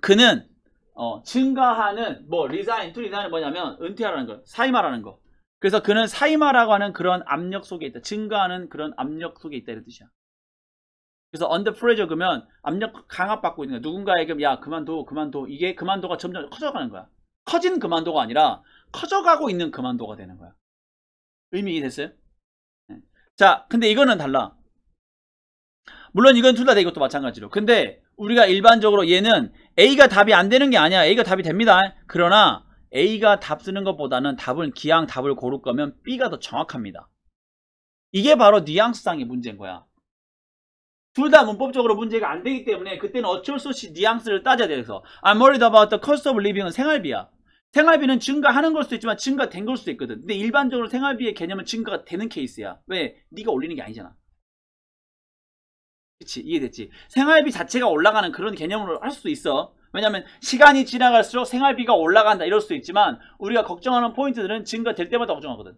S1: 그는 어, 증가하는 뭐 리사인 투 리사인은 뭐냐면 은퇴하라는 거 사임하라는 거 그래서 그는 사임하라고 하는 그런 압력 속에 있다 증가하는 그런 압력 속에 있다 이런 뜻이야 그래서 언더 프레저 그러면 압력 강압받고 있는 거야 누군가에게 야 그만둬 그만둬 이게 그만둬가 점점 커져가는 거야 커진 그만둬가 아니라 커져가고 있는 그만둬가 되는 거야 의미 이해됐어요? 네. 자 근데 이거는 달라 물론 이건 둘 다 돼, 이것도 마찬가지로. 근데 우리가 일반적으로 얘는 A가 답이 안 되는 게 아니야. A가 답이 됩니다. 그러나 A가 답 쓰는 것보다는 답을 기왕 답을 고를 거면 B가 더 정확합니다. 이게 바로 뉘앙스상의 문제인 거야. 둘 다 문법적으로 문제가 안 되기 때문에 그때는 어쩔 수 없이 뉘앙스를 따져야 돼서 I'm worried about the cost of living은 생활비야. 생활비는 증가하는 걸 수도 있지만 증가된 걸 수도 있거든. 근데 일반적으로 생활비의 개념은 증가가 되는 케이스야. 왜? 네가 올리는 게 아니잖아. 그치 이해됐지 생활비 자체가 올라가는 그런 개념으로 할 수도 있어 왜냐면 시간이 지나갈수록 생활비가 올라간다 이럴 수도 있지만 우리가 걱정하는 포인트들은 증가될 때마다 걱정하거든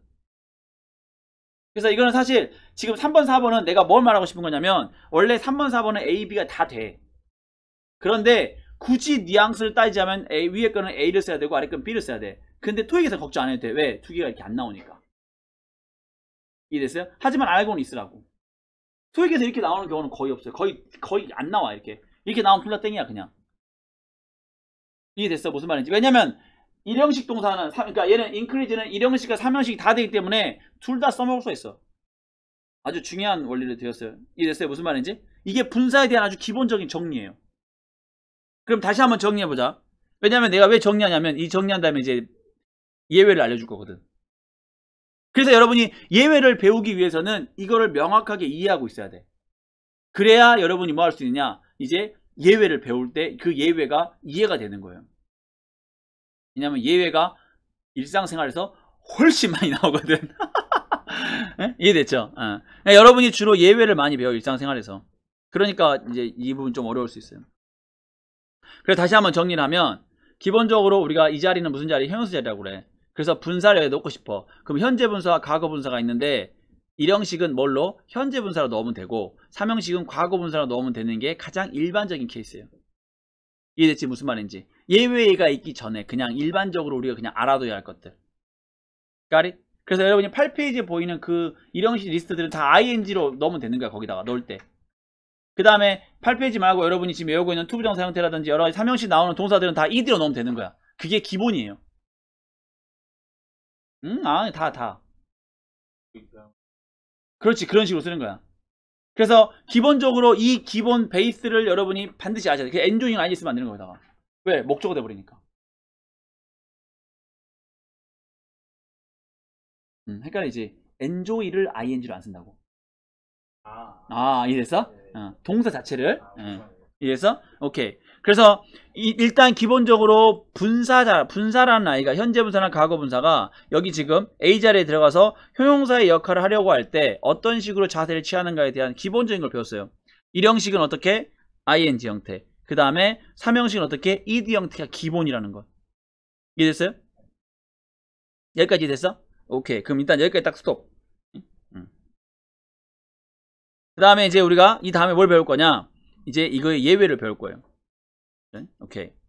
S1: 그래서 이거는 사실 지금 3번 4번은 내가 뭘 말하고 싶은 거냐면 원래 3번 4번은 A, B가 다 돼 그런데 굳이 뉘앙스를 따지자면 A, 위에 거는 A를 써야 되고 아래 거는 B를 써야 돼 근데 토익에서 걱정 안 해도 돼 왜? 두 개가 이렇게 안 나오니까 이해됐어요? 하지만 알고는 있으라고 소액에서 이렇게 나오는 경우는 거의 없어요. 거의 거의 안 나와 이렇게. 이렇게 나온 플라 땡이야 그냥. 이해됐어 무슨 말인지. 왜냐면 일형식 동사는 그러니까 얘는 인크리즈는 일형식과 삼형식이 다 되기 때문에 둘 다 써먹을 수 있어. 아주 중요한 원리를 드렸어요. 이해됐어요 무슨 말인지? 이게 분사에 대한 아주 기본적인 정리예요. 그럼 다시 한번 정리해보자. 왜냐면 내가 왜 정리하냐면 이 정리한 다음에 이제 예외를 알려줄 거거든. 그래서 여러분이 예외를 배우기 위해서는 이거를 명확하게 이해하고 있어야 돼. 그래야 여러분이 뭐 할 수 있느냐? 이제 예외를 배울 때 그 예외가 이해가 되는 거예요. 왜냐하면 예외가 일상생활에서 훨씬 많이 나오거든. [laughs] 예? 이해됐죠? 어. 그러니까 여러분이 주로 예외를 많이 배워 일상생활에서. 그러니까 이제 이 부분 좀 어려울 수 있어요. 그래서 다시 한번 정리를 하면 기본적으로 우리가 이 자리는 무슨 자리? 형용사 자리라고 그래. 그래서 분사를 넣고 싶어. 그럼 현재 분사와 과거 분사가 있는데 일형식은 뭘로? 현재 분사로 넣으면 되고 삼형식은 과거 분사로 넣으면 되는 게 가장 일반적인 케이스예요. 이해됐지? 무슨 말인지. 예외가 있기 전에 그냥 일반적으로 우리가 그냥 알아둬야 할 것들. 까리? 그래서 여러분이 8페이지에 보이는 그 일형식 리스트들은 다 ing로 넣으면 되는 거야. 거기다가 넣을 때. 그 다음에 8페이지 말고 여러분이 지금 외우고 있는 투부정사 형태라든지 여러 가지 삼형식 나오는 동사들은 다 ed로 넣으면 되는 거야. 그게 기본이에요. 응? 아, 다, 다. 그러니까. 그렇지, 그런 식으로 쓰는 거야. 그래서 기본적으로 이 기본 베이스를 여러분이 반드시 아셔야 돼. 그 엔조잉 아니 있으면 안 되는 거에다가. 왜? 목적어 돼버리니까.
S2: 음, 헷갈리지?
S1: enjoy를 ing로 안 쓴다고. 아, 아 이해됐어? 네. 어, 동사 자체를. 아, 응. 이해됐어? 오케이. 그래서 이, 일단 기본적으로 분사자, 분사라는 아이가 현재 분사나 과거 분사가 여기 지금 A 자리에 들어가서 효용사의 역할을 하려고 할 때 어떤 식으로 자세를 취하는가에 대한 기본적인 걸 배웠어요. 일형식은 어떻게? ing 형태. 그 다음에 삼형식은 어떻게? ed 형태가 기본이라는 것. 이해됐어요? 여기까지 됐어? 오케이. 그럼 일단 여기까지 딱
S2: 스톱. 그 다음에 이제 우리가 이 다음에 뭘 배울 거냐? 이제 이거의 예외를 배울 거예요. Okay